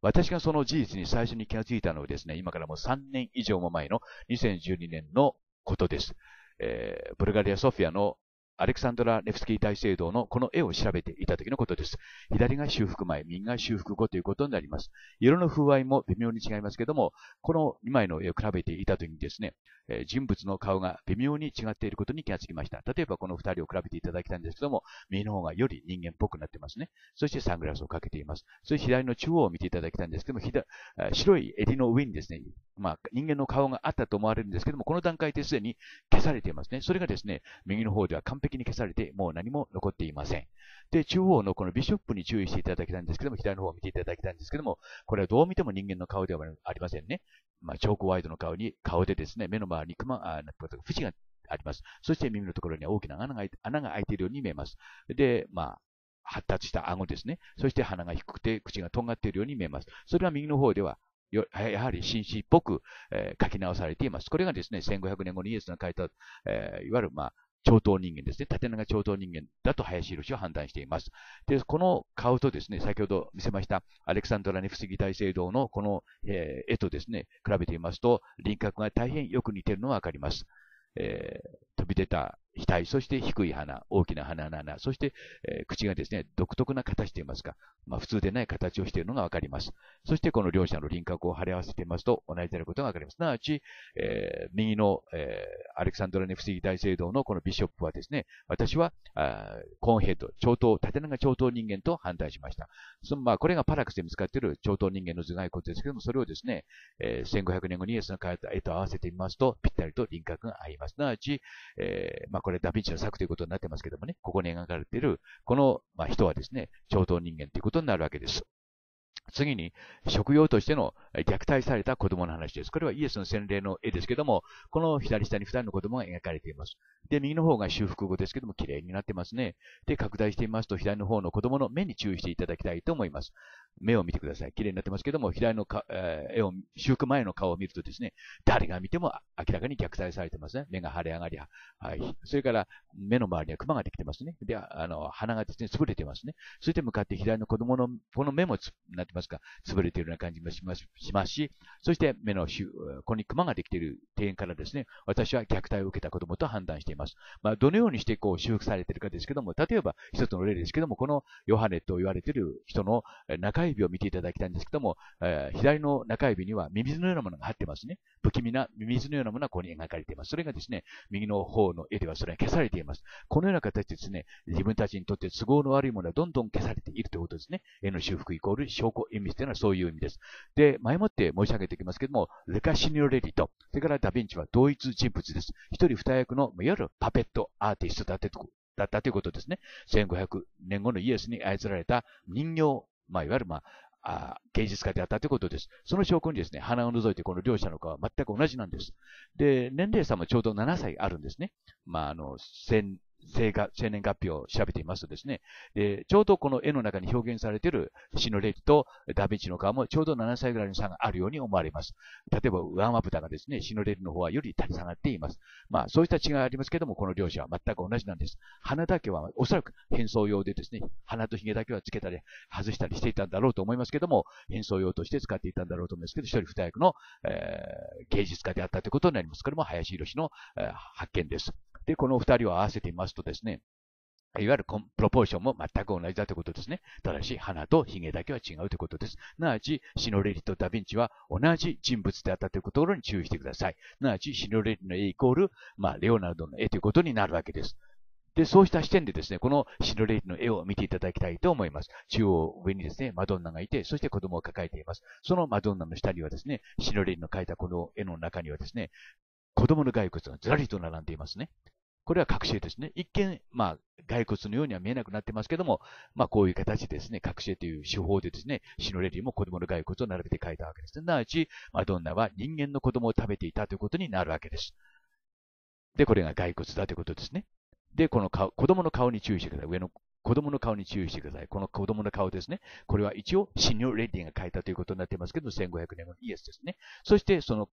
私がその事実に最初に気がついたのはですね、今からもう3年以上も前の2012年のことです。えー、ブルガリア・ソフィアのアレクサンドラ・レフスキー大聖堂のこの絵を調べていた時のことです。左が修復前、右が修復後ということになります。色の風合いも微妙に違いますけども、この2枚の絵を比べていた時にですね、人物の顔が微妙に違っていることに気がつきました。例えばこの2人を比べていただきたいんですけども、右の方がより人間っぽくなってますね。そしてサングラスをかけています。そして左の中央を見ていただきたいんですけども、左白い襟の上にですね、まあ、人間の顔があったと思われるんですけども、この段階ですでに消されていますね。それがですね、右の方では完璧に消されて、もう何も残っていません。で、中央のこのビショップに注意していただきたいんですけども、左の方を見ていただきたいんですけども、これはどう見ても人間の顔ではありませんね。まあ、チョークワイドの顔に、顔でですね、目の周りに縁あ、なんがあります。そして耳のところには大きな穴が穴が開いているように見えます。で、まあ、発達した顎ですね。そして鼻が低くて口がとんがっているように見えます。それは右の方ではよやはり紳士っぽく、えー、書き直されています。これがですね、1500年後にイエスが書いた、えー、いわゆる、まあ、超党人間ですね。縦長超党人間だと林博士は判断しています。で、この顔とですね、先ほど見せましたアレクサンドラ・ネフスギ大聖堂のこの、えー、絵とですね、比べてみますと、輪郭が大変よく似ているのがわかります。えー、飛び出た額、そして低い鼻、大きな鼻の穴、そして、えー、口がですね、独特な形といいますか、まあ、普通でない形をしているのがわかります。そしてこの両者の輪郭を貼り合わせていますと同じであることがわかります。すなわち、えー、右の、えー、アレクサンドラネフスギ大聖堂のこのビショップはですね、私はあコーンヘッド、長頭、縦長長頭人間と判断しました。そのまあ、これがパラクスで見つかっている長頭人間の頭蓋骨ですけども、それをですね、えー、1500年後にイエスの描いた絵と合わせてみますと、ぴったりと輪郭が合います。すなわち、えーまあこれダヴィンチの作ということになってますけどもね、ここに描かれている、この、まあ、人はですね、超等人間ということになるわけです。次に、食用としての虐待された子供の話です。これはイエスの洗礼の絵ですけども、この左下に二人の子供が描かれています。で、右の方が修復後ですけども、綺麗になってますね。で、拡大してみますと、左の方の子供の目に注意していただきたいと思います。目を見てください。綺麗になってますけども、左のえー、絵を、修復前の顔を見るとですね、誰が見ても明らかに虐待されてますね。目が腫れ上がり、はい。それから、目の周りにはクマができてますね。で、あの、鼻がですね、潰れてますね。そして向かって左の子供の、この目もつ、なってますか、潰れているような感じもしますし、ますしそして目のここにクマができている庭園からですね、私は虐待を受けた子供と判断しています。まあ、どのようにしてこう修復されているかですけども、例えば一つの例ですけども、このヨハネと言われている人の中指を見ていただきたいんですけども、えー、左の中指にはミミズのようなものが入ってますね。不気味なミミズのようなものがここに描かれています。それがですね、右の方の絵ではそれが消されています。このような形でですね、自分たちにとって都合の悪いものはどんどん消されているということですね。絵の修復イコール証拠隠滅というのはそういう意味です。で、前もって申し上げていきますけども、ルカシニオレリと、それからダヴィンチは同一人物です。一人二役の、いわゆるパペットアーティストだってだったということですね。1500年後のイエスに操られた人形まあ、いわゆる、まあ、あ芸術家であったということです。その証拠にですね、鼻を除いてこの両者の顔は全く同じなんです。で、年齢差もちょうど7歳あるんですね。まあ、あの、生年月日を調べていますとですね、で、ちょうどこの絵の中に表現されている死の歴とダヴィンチの顔もちょうど7歳ぐらいの差があるように思われます。例えば、上まンたブタがですね、死の歴の方はより立ち下がっています。まあ、そうした違いがありますけども、この両者は全く同じなんです。鼻だけはおそらく変装用でですね、鼻と髭だけはつけたり、外したりしていたんだろうと思いますけども、変装用として使っていたんだろうと思いますけど、一人二役の、えー、芸術家であったということになります。これも林博の、えー、発見です。で、この二人を合わせてみます。ますとですね、いわゆるコンプロポーションも全く同じだということですね。ただし、花と髭だけは違うということです。なわち、シノレリとダヴィンチは同じ人物であったというところに注意してください。なわち、シノレリの絵イコール、まあ、レオナルドの絵ということになるわけです。で、そうした視点でですね、このシノレリの絵を見ていただきたいと思います。中央上にですね、マドンナがいて、そして子供を抱えています。そのマドンナの下にはですね、シノレリの描いたこの絵の中にはですね、子供の骸骨がずらりと並んでいますね。これはし絵ですね。一見、まあ、骸骨のようには見えなくなってますけども、まあ、こういう形でですね、し絵という手法でですね、シノレリーも子供の骸骨を並べて書いたわけです。すなわち、マドンナは人間の子供を食べていたということになるわけです。で、これが骸骨だということですね。で、この顔、子供の顔に注意してください。上の子供の顔に注意してください。この子供の顔ですね。これは一応、シニョレディが書いたということになってますけど、1500年後のイエスですね。そして、その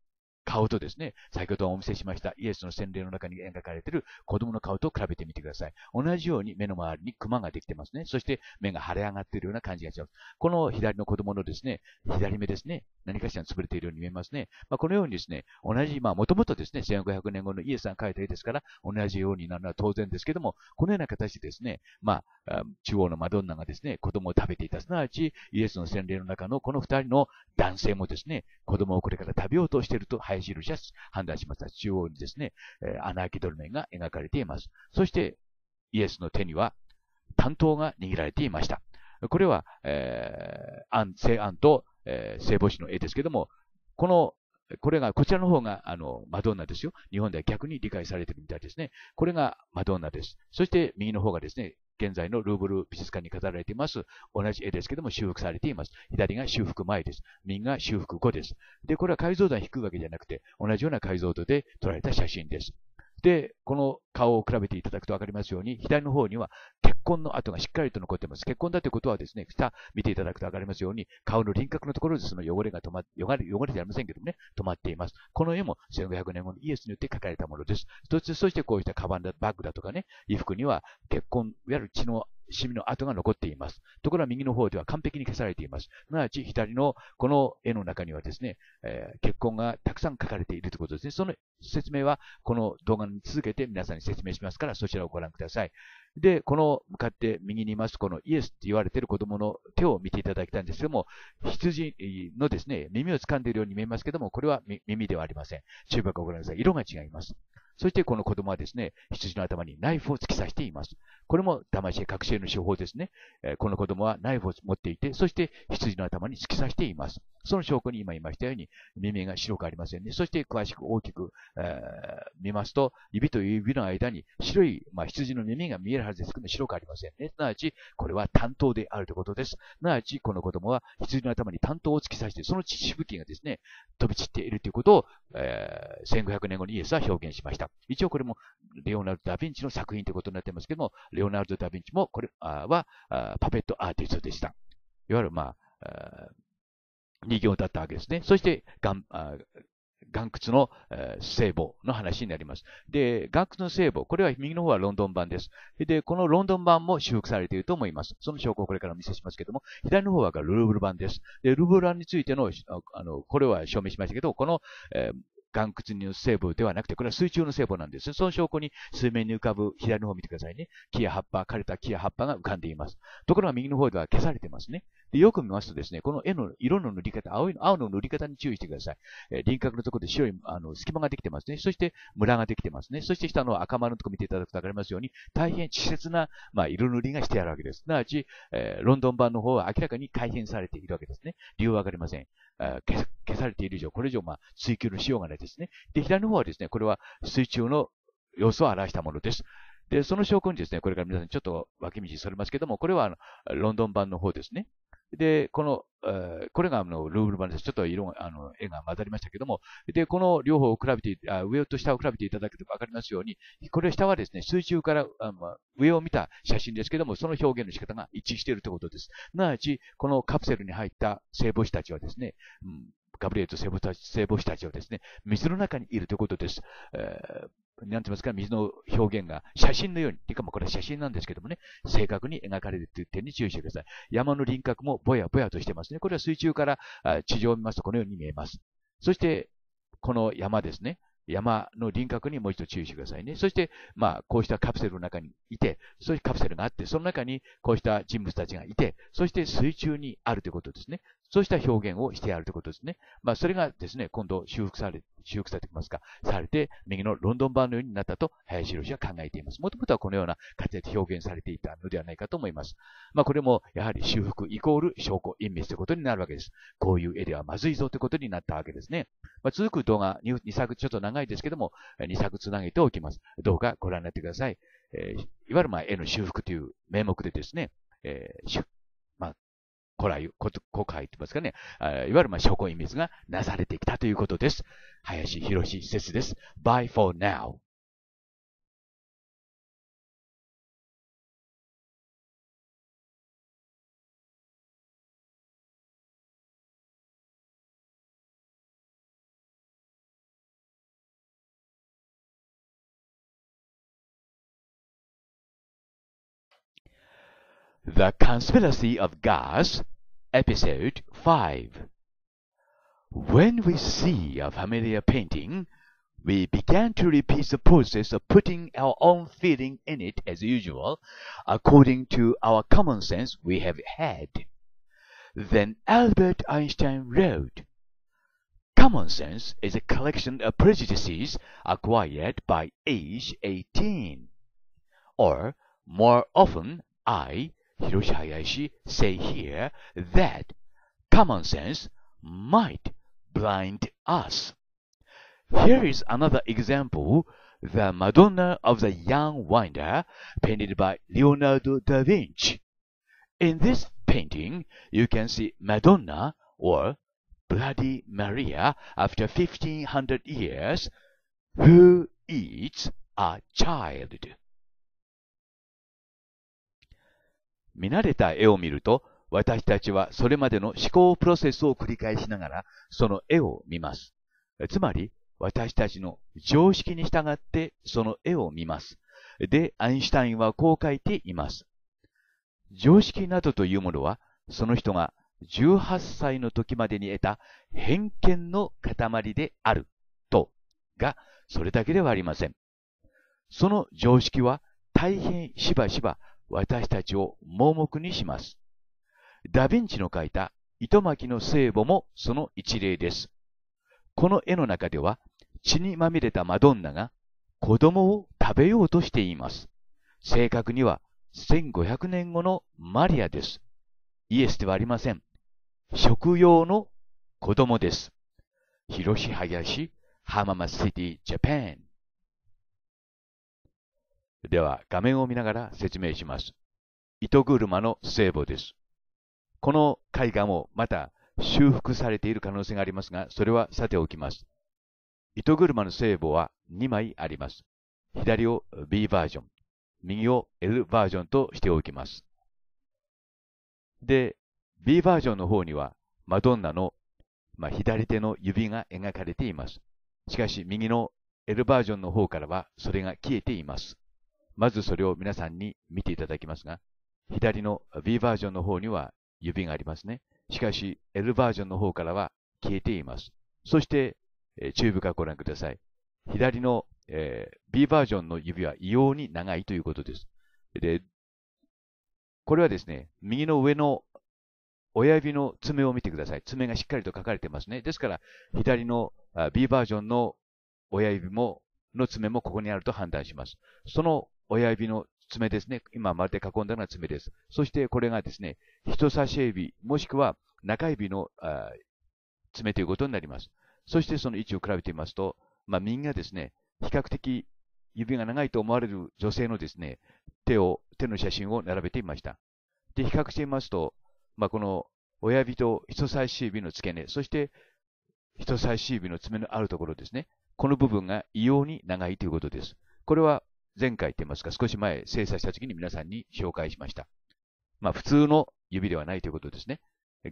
顔とですね、先ほどお見せしましたイエスの洗礼の中に描かれている子供の顔と比べてみてください。同じように目の周りにクマができてますね。そして目が腫れ上がっているような感じがします。この左の子供のですね、左目ですね、何かしら潰れているように見えますね。まあ、このようにですね、同じ、まあもともとですね、1500年後のイエスさんが描いた絵ですから、同じようになるのは当然ですけども、このような形でですね、まあ、中央のマドンナがですね、子供を食べていた、すなわちイエスの洗礼の中のこの二人の男性もですね、子供をこれから食べようとしていると、貝印は判断しました中央にですね、穴あきドルメンが描かれています。そして、イエスの手には、担当が握られていました。これは、えー、安、西安と、えー、聖母子の絵ですけども、この、これが、こちらの方が、あの、マドンナですよ。日本では逆に理解されてるみたいですね。これがマドンナです。そして、右の方がですね、現在のルーブル美術館に飾られています。同じ絵ですけども修復されています。左が修復前です。右が修復後です。で、これは解像度が低いわけじゃなくて、同じような解像度で撮られた写真です。で、この顔を比べていただくとわかりますように、左の方には血痕の跡がしっかりと残っています。血痕だということはですね、下見ていただくとわかりますように、顔の輪郭のところでその汚れが止ま、汚れ、汚れじゃありませんけどもね、止まっています。この絵も1500年後のイエスによって書かれたものです。そして、そしてこうしたカバンだ、バッグだとかね、衣服には血痕、いわゆる血のシミの跡が残っています。ところが右の方では完璧に消されています。すなわち左のこの絵の中にはですね、えー、血痕がたくさん書かれているということですね。その説明はこの動画に続けて皆さんに説明しますから、そちらをご覧ください。で、この向かって右にいますこのイエスって言われている子供の手を見ていただきたいんですけども、羊のですね、耳を掴んでいるように見えますけども、これは耳ではありません。中学をご覧ください。色が違います。そしてこの子供はですね、羊の頭にナイフを突き刺しています。これも魂覚醒の手法ですね。この子供はナイフを持っていて、そして羊の頭に突き刺しています。その証拠に今言いましたように、耳が白くありませんね。そして詳しく大きく、えー、見ますと、指と指の間に白い、まあ、羊の耳が見えるはずですけど、白くありませんね。すなわち、これは担当であるということです。すなわち、この子供は羊の頭に担当を突き刺して、その血しぶきがですね、飛び散っているということを、えー、1500年後にイエスは表現しました。一応これも、レオナルド・ダ・ヴィンチの作品ということになってますけども、レオナルド・ダ・ヴィンチも、これは、パペットアーティストでした。いわゆる、まあ、二行だったわけですね。そして、岩窟の、えー、聖母の話になります。で、岩窟の聖母、これは右の方はロンドン版です。で、このロンドン版も修復されていると思います。その証拠をこれからお見せしますけども、左の方はルーブル版です。で、ルーブル版についての、あの、これは証明しましたけど、この、えー岩屈入成分ではなくて、これは水中の成分なんです。その証拠に水面に浮かぶ左の方を見てくださいね。木や葉っぱ、枯れた木や葉っぱが浮かんでいます。ところが右の方では消されてますね。でよく見ますとですね、この絵の色の塗り方、青い青の塗り方に注意してください。えー、輪郭のところで白いあの隙間ができてますね。そしてムラができてますね。そして下の赤丸のところ見ていただくとわかりますように、大変稚拙な、まあ、色塗りがしてあるわけです。すなわち、えー、ロンドン版の方は明らかに改変されているわけですね。理由はわかりません。消されている以上、これ以上、まあ、追求のしようがないですね。で、左の方はですね、これは水中の様子を表したものです。で、その証拠にですね、これから皆さんちょっと脇道それますけども、これはあのロンドン版の方ですね。で、この、えー、これがあのルーブル版です。ちょっと色あの、絵が混ざりましたけども、で、この両方を比べて、あ上と下を比べていただければ分かりますように、これ下はですね、水中からあの上を見た写真ですけども、その表現の仕方が一致しているということです。すなわち、このカプセルに入った聖母子たちはですね、うん、ガブリエルと聖母子たち聖母子たちはですね、水の中にいるということです。えーなんて言いますか、水の表現が写真のように、っていうかもうこれは写真なんですけどもね、正確に描かれるという点に注意してください。山の輪郭もぼやぼやとしてますね。これは水中から地上を見ますとこのように見えます。そして、この山ですね。山の輪郭にもう一度注意してくださいね。そして、まあ、こうしたカプセルの中にいて、そしてカプセルがあって、その中にこうした人物たちがいて、そして水中にあるということですね。そうした表現をしてやるということですね。まあ、それがですね、今度修復され、修復されてきますか、されて、右のロンドン版のようになったと、林博士は考えています。もともとはこのような形で表現されていたのではないかと思います。まあ、これも、やはり修復イコール証拠隠滅ということになるわけです。こういう絵ではまずいぞということになったわけですね。まあ、続く動画2、2作、ちょっと長いですけども、2作つなげておきます。動画ご覧になってください。えー、いわゆるまあ絵の修復という名目でですね、えー、古来、古海て言いますかね、いわゆるまあ証拠隠滅がなされてきたということです。林博史施設です。Bye for now. The Conspiracy of Gas, Episode 5 When we see a familiar painting, we began to repeat the process of putting our own feeling in it as usual, according to our common sense we have had. Then Albert Einstein wrote, Common sense is a collection of prejudices acquired by age 18, or, more often, I, Hiroshi Hayashi say here that common sense might blind us. Here is another example, the Madonna of the Young Winder, painted by Leonardo da Vinci. In this painting, you can see Madonna or Bloody Maria after 1500 years, who eats a child. 見慣れた絵を見ると、私たちはそれまでの思考プロセスを繰り返しながら、その絵を見ます。つまり、私たちの常識に従ってその絵を見ます。で、アインシュタインはこう書いています。常識などというものは、その人が18歳の時までに得た偏見の塊であると、が、それだけではありません。その常識は大変しばしば私たちを盲目にします。ダヴィンチの描いた糸巻きの聖母もその一例です。この絵の中では血にまみれたマドンナが子供を食べようとしています。正確には1500年後のマリアです。イエスではありません。食用の子供です。広し林浜松シティジャパンでは画面を見ながら説明します。糸車の聖母です。この絵画もまた修復されている可能性がありますが、それはさておきます。糸車の聖母は2枚あります。左を B バージョン、右を L バージョンとしておきます。で、B バージョンの方にはマドンナの、まあ、左手の指が描かれています。しかし右の L バージョンの方からはそれが消えています。まずそれを皆さんに見ていただきますが、左の B バージョンの方には指がありますね。しかし L バージョンの方からは消えています。そして、えー、チューブからご覧ください。左の、えー、B バージョンの指は異様に長いということです。で、これはですね、右の上の親指の爪を見てください。爪がしっかりと書かれてますね。ですから、左の B バージョンの親指も、の爪もここにあると判断します。その親指の爪ですね。今、丸で囲んだのが爪です。そして、これがですね、人差し指、もしくは中指の爪ということになります。そして、その位置を比べてみますと、まあ、右がですね、比較的指が長いと思われる女性のですね、手を、手の写真を並べてみました。で、比較してみますと、まあ、この親指と人差し指の付け根、そして人差し指の爪のあるところですね。この部分が異様に長いということです。これは前回て言いますか、少し前精査した時に皆さんに紹介しました。まあ、普通の指ではないということですね。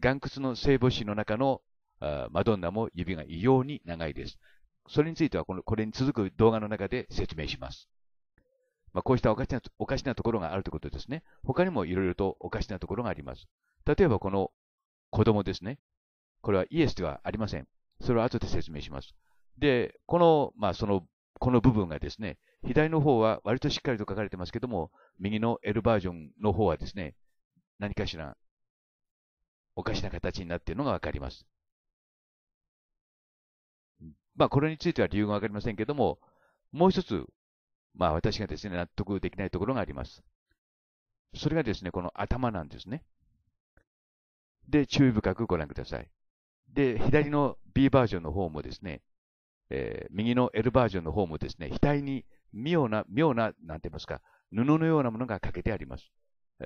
岩窟の聖母子の中のマドンナも指が異様に長いです。それについてはこの、これに続く動画の中で説明します。まあ、こうしたおかしなおかしなところがあるということですね。他にもいろいろとおかしなところがあります。例えばこの子供ですね。これはイエスではありません。それは後で説明します。で、この、まあ、そのこの部分がですね、左の方は割としっかりと書かれてますけども、右の L バージョンの方はですね、何かしらおかしな形になっているのがわかります。まあ、これについては理由がわかりませんけども、もう一つ、まあ、私がですね、納得できないところがあります。それがですね、この頭なんですね。で、注意深くご覧ください。で、左の B バージョンの方もですね、えー、右の L バージョンの方もですね、額に妙な、妙な、なんて言いますか、布のようなものがかけてあります。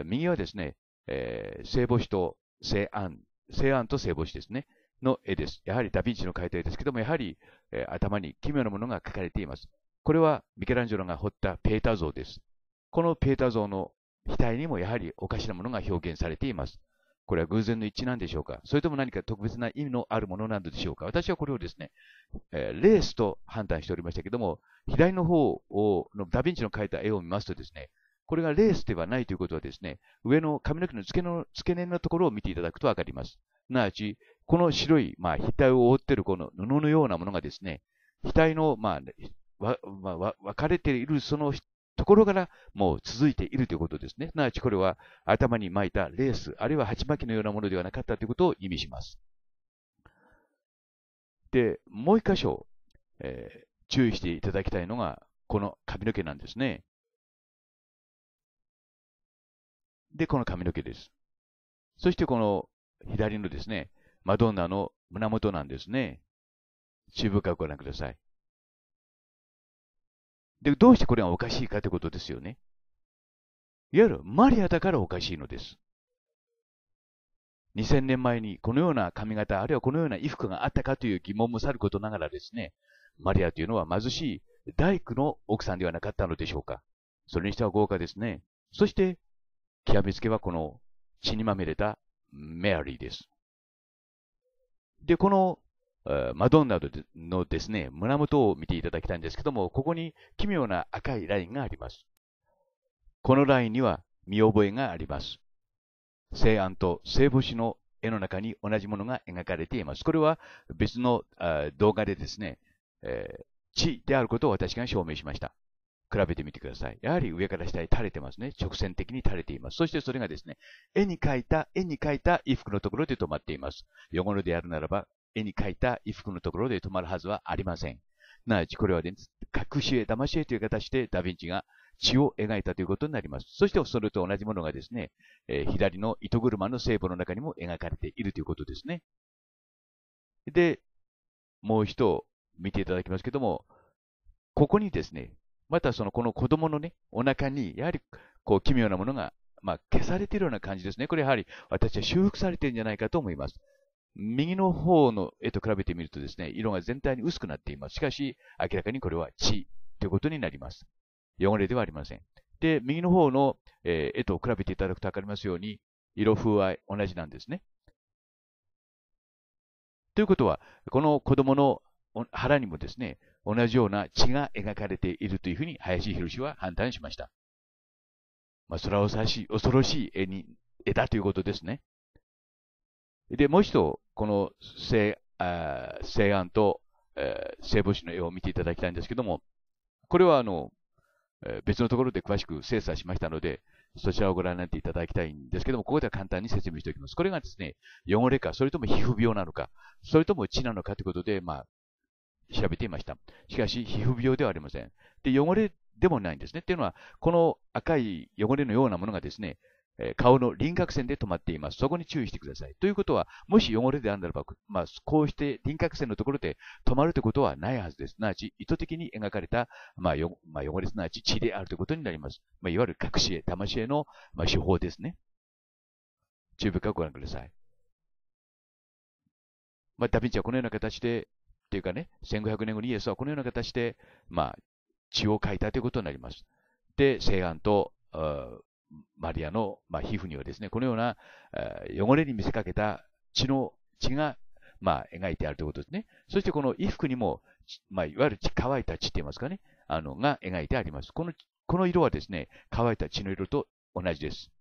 右はですね、えー、聖母子と聖安、聖安と聖母子ですね、の絵です。やはりダヴィンチの解体ですけども、やはり、えー、頭に奇妙なものが描かれています。これはミケランジェロが彫ったペータ像です。このペータ像の額にもやはりおかしなものが表現されています。これは偶然の一致なんでしょうかそれとも何か特別な意味のあるものなんでしょうか私はこれをですね、えー、レースと判断しておりましたけども、左の方をのダヴィンチの描いた絵を見ますとですね、これがレースではないということはですね、上の髪の毛の付けの付け根のところを見ていただくとわかります。すなわち、この白い、まあ、額を覆っているこの布のようなものがですね、額の、まあ、わ、分かれているそのところからもう続いているということですね。すなわちこれは頭に巻いたレース、あるいは鉢巻きのようなものではなかったということを意味します。で、もう一箇所、えー、注意していただきたいのが、この髪の毛なんですね。で、この髪の毛です。そしてこの左のですね、マドンナの胸元なんですね。注意深くご覧ください。で、どうしてこれがおかしいかということですよね。いわゆるマリアだからおかしいのです。2000年前にこのような髪型、あるいはこのような衣服があったかという疑問もさることながらですね、マリアというのは貧しい大工の奥さんではなかったのでしょうか。それにしては豪華ですね。そして、極めつけはこの血にまみれたメアリーです。で、このマドンナのですね、胸元を見ていただきたいんですけども、ここに奇妙な赤いラインがあります。このラインには見覚えがあります。西安と西部市の絵の中に同じものが描かれています。これは別の動画でですね、えー、地であることを私が証明しました。比べてみてください。やはり上から下へ垂れてますね。直線的に垂れています。そしてそれがですね、絵に描いた、絵に描いた衣服のところで止まっています。汚れであるならば、絵に描いた衣服のところで止まるはずはありません。なあちこれは、ね、隠し絵、騙し絵という形でダヴィンチが血を描いたということになります。そしてそれと同じものがですね、えー、左の糸車の聖母の中にも描かれているということですね。で、もう一度見ていただきますけども、ここにですね、またそのこの子供のね、お腹にやはりこう奇妙なものが、まあ、消されているような感じですね。これやはり私は修復されているんじゃないかと思います。右の方の絵と比べてみるとですね、色が全体に薄くなっています。しかし、明らかにこれは血ということになります。汚れではありません。で、右の方の、え絵と比べていただくとわかりますように、色風は同じなんですね。ということは、この子供の腹にもですね、同じような血が描かれているというふうに林博士は判断しました。まあ、それは恐ろしい絵に絵だということですね。で、もう一度、この西あ西安と、えー、西部市の絵を見ていただきたいんですけども、これはあの、え別のところで詳しく精査しましたので、そちらをご覧になっていただきたいんですけども、ここでは簡単に説明しておきます。これがですね、汚れか、それとも皮膚病なのか、それとも血なのかということで、まあ、調べていました。しかし、皮膚病ではありません。で、汚れでもないんですね。っていうのは、この赤い汚れのようなものがですね、え顔の輪郭線で止まっています。そこに注意してください。ということは、もし汚れであるならば、まあ、こうして輪郭線のところで止まるということはないはずです。すなわち、意図的に描かれた、まあよまあ、汚れすなわち血であるということになります。まあ、いわゆる隠し絵、魂絵の、まあ、手法ですね。注意深くご覧ください。まあ、ダヴィンチはこのような形で、というかね、1500年後にイエスはこのような形で、まあ、血を描いたということになります。で、西安と、マリアの、まあ、皮膚にはですね、このような、えー、汚れに見せかけた血の、血が、まあ、描いてあるということですね。そしてこの衣服にも、まあ、いわゆる乾いた血って言いますかね、あの、が描いてあります。この、この色はですね、乾いた血の色と同じです。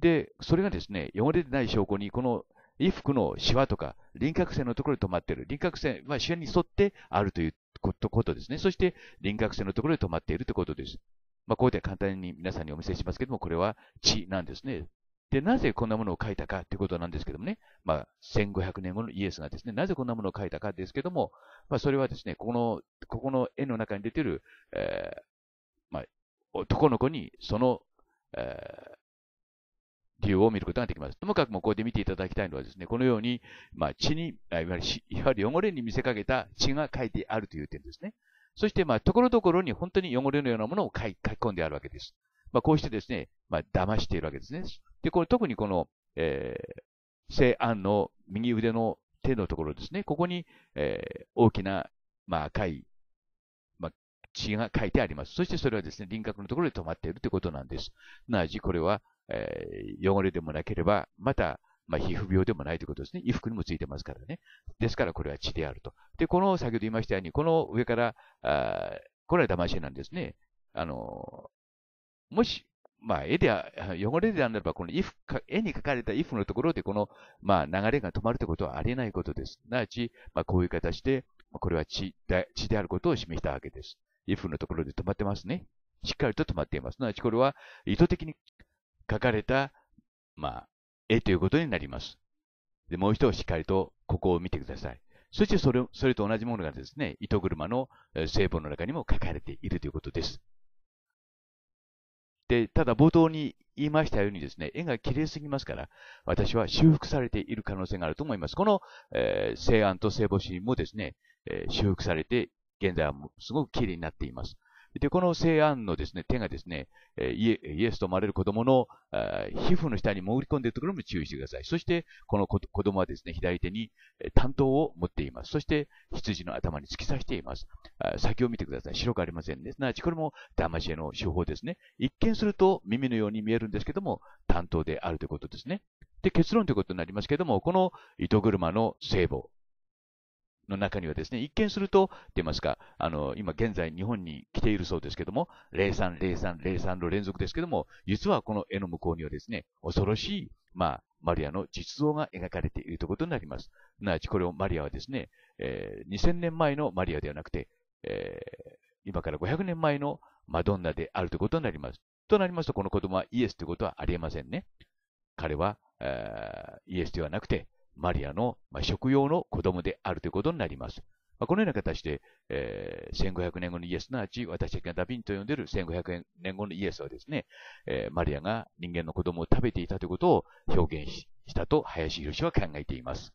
で、それがですね、汚れてない証拠に、この衣服のシワとか輪郭線のところで止まっている。輪郭線はシワに沿ってあるということですね。そして輪郭線のところで止まっているということです。まあ、こういった簡単に皆さんにお見せしますけども、これは血なんですね。で、なぜこんなものを書いたかということなんですけどもね、まあ、1500年後のイエスがですね、なぜこんなものを書いたかですけども、まあ、それはですね、この、ここの絵の中に出てる、えー、まあ、男の子にその、えー、理由を見ることができます。ともかくもここで見ていただきたいのはですね、このように、まあ、血に、いわゆる、いわゆる汚れに見せかけた血が書いてあるという点ですね。そして、まあ、ところどころに本当に汚れのようなものを書き込んであるわけです。まあ、こうしてですね、まあ、騙しているわけですね。で、これ特にこの、えー、西安の右腕の手のところですね、ここに、えー、大きな、まあ、赤い、まあ、血が書いてあります。そしてそれはですね、輪郭のところで止まっているということなんです。なじ、これは、えー、汚れでもなければ、また、まあ、皮膚病でもないということですね。衣服にもついてますからね。ですから、これは血であると。で、この、先ほど言いましたように、この上から、あこれは騙しなんですね。あの、もし、まあ、絵で、汚れであれば、この衣服絵に描かれた衣服のところで、この、まあ、流れが止まるということはありえないことです。すなわち、まあ、こういう形で、これは血で血であることを示したわけです。衣服のところで止まってますね。しっかりと止まっています。すなわち、これは意図的に書かれた、まあ、A ということになります。で、もう一度しっかりとここを見てください。そしてそれ、それと同じものがですね、糸車の聖母の中にも書かれているということです。で、ただ冒頭に言いましたようにですね、絵が綺麗すぎますから、私は修復されている可能性があると思います。この、えー、聖案と聖母神もですね、えー、修復されて、現在はすごく綺麗になっています。で、この西安のですね、手がですね、イエイエスと生まれる子供の皮膚の下に潜り込んでいるところも注意してください。そして、この子供はですね、左手に担当を持っています。そして、羊の頭に突き刺しています。先を見てください。白くありませんね。すなわち、これも騙し絵の手法ですね。一見すると耳のように見えるんですけども、担当であるということですね。で、結論ということになりますけども、この糸車の聖母、の中にはですね、一見すると、ますか、あの、今現在日本に来ているそうですけども、03、03、03の連続ですけども、実はこの絵の向こうにはですね、恐ろしい、まあ、マリアの実像が描かれているということになります。すなわちこれをマリアはですね、えー、2000年前のマリアではなくて、えー、今から500年前のマドンナであるということになります。となりますと、この子供はイエスということはありえませんね。彼は、えー、イエスではなくて、マリアの、食用の子供であるということになります。このような形で、えー、1500年後のイエス、すなわち私たちがダビンと呼んでいる1500年後のイエスはですね、えー、マリアが人間の子供を食べていたということを表現したと林博士は考えています。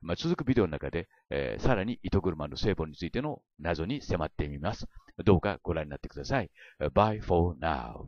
まあ、続くビデオの中で、えー、さらに糸車の聖母についての謎に迫ってみます。どうかご覧になってください。Bye for now.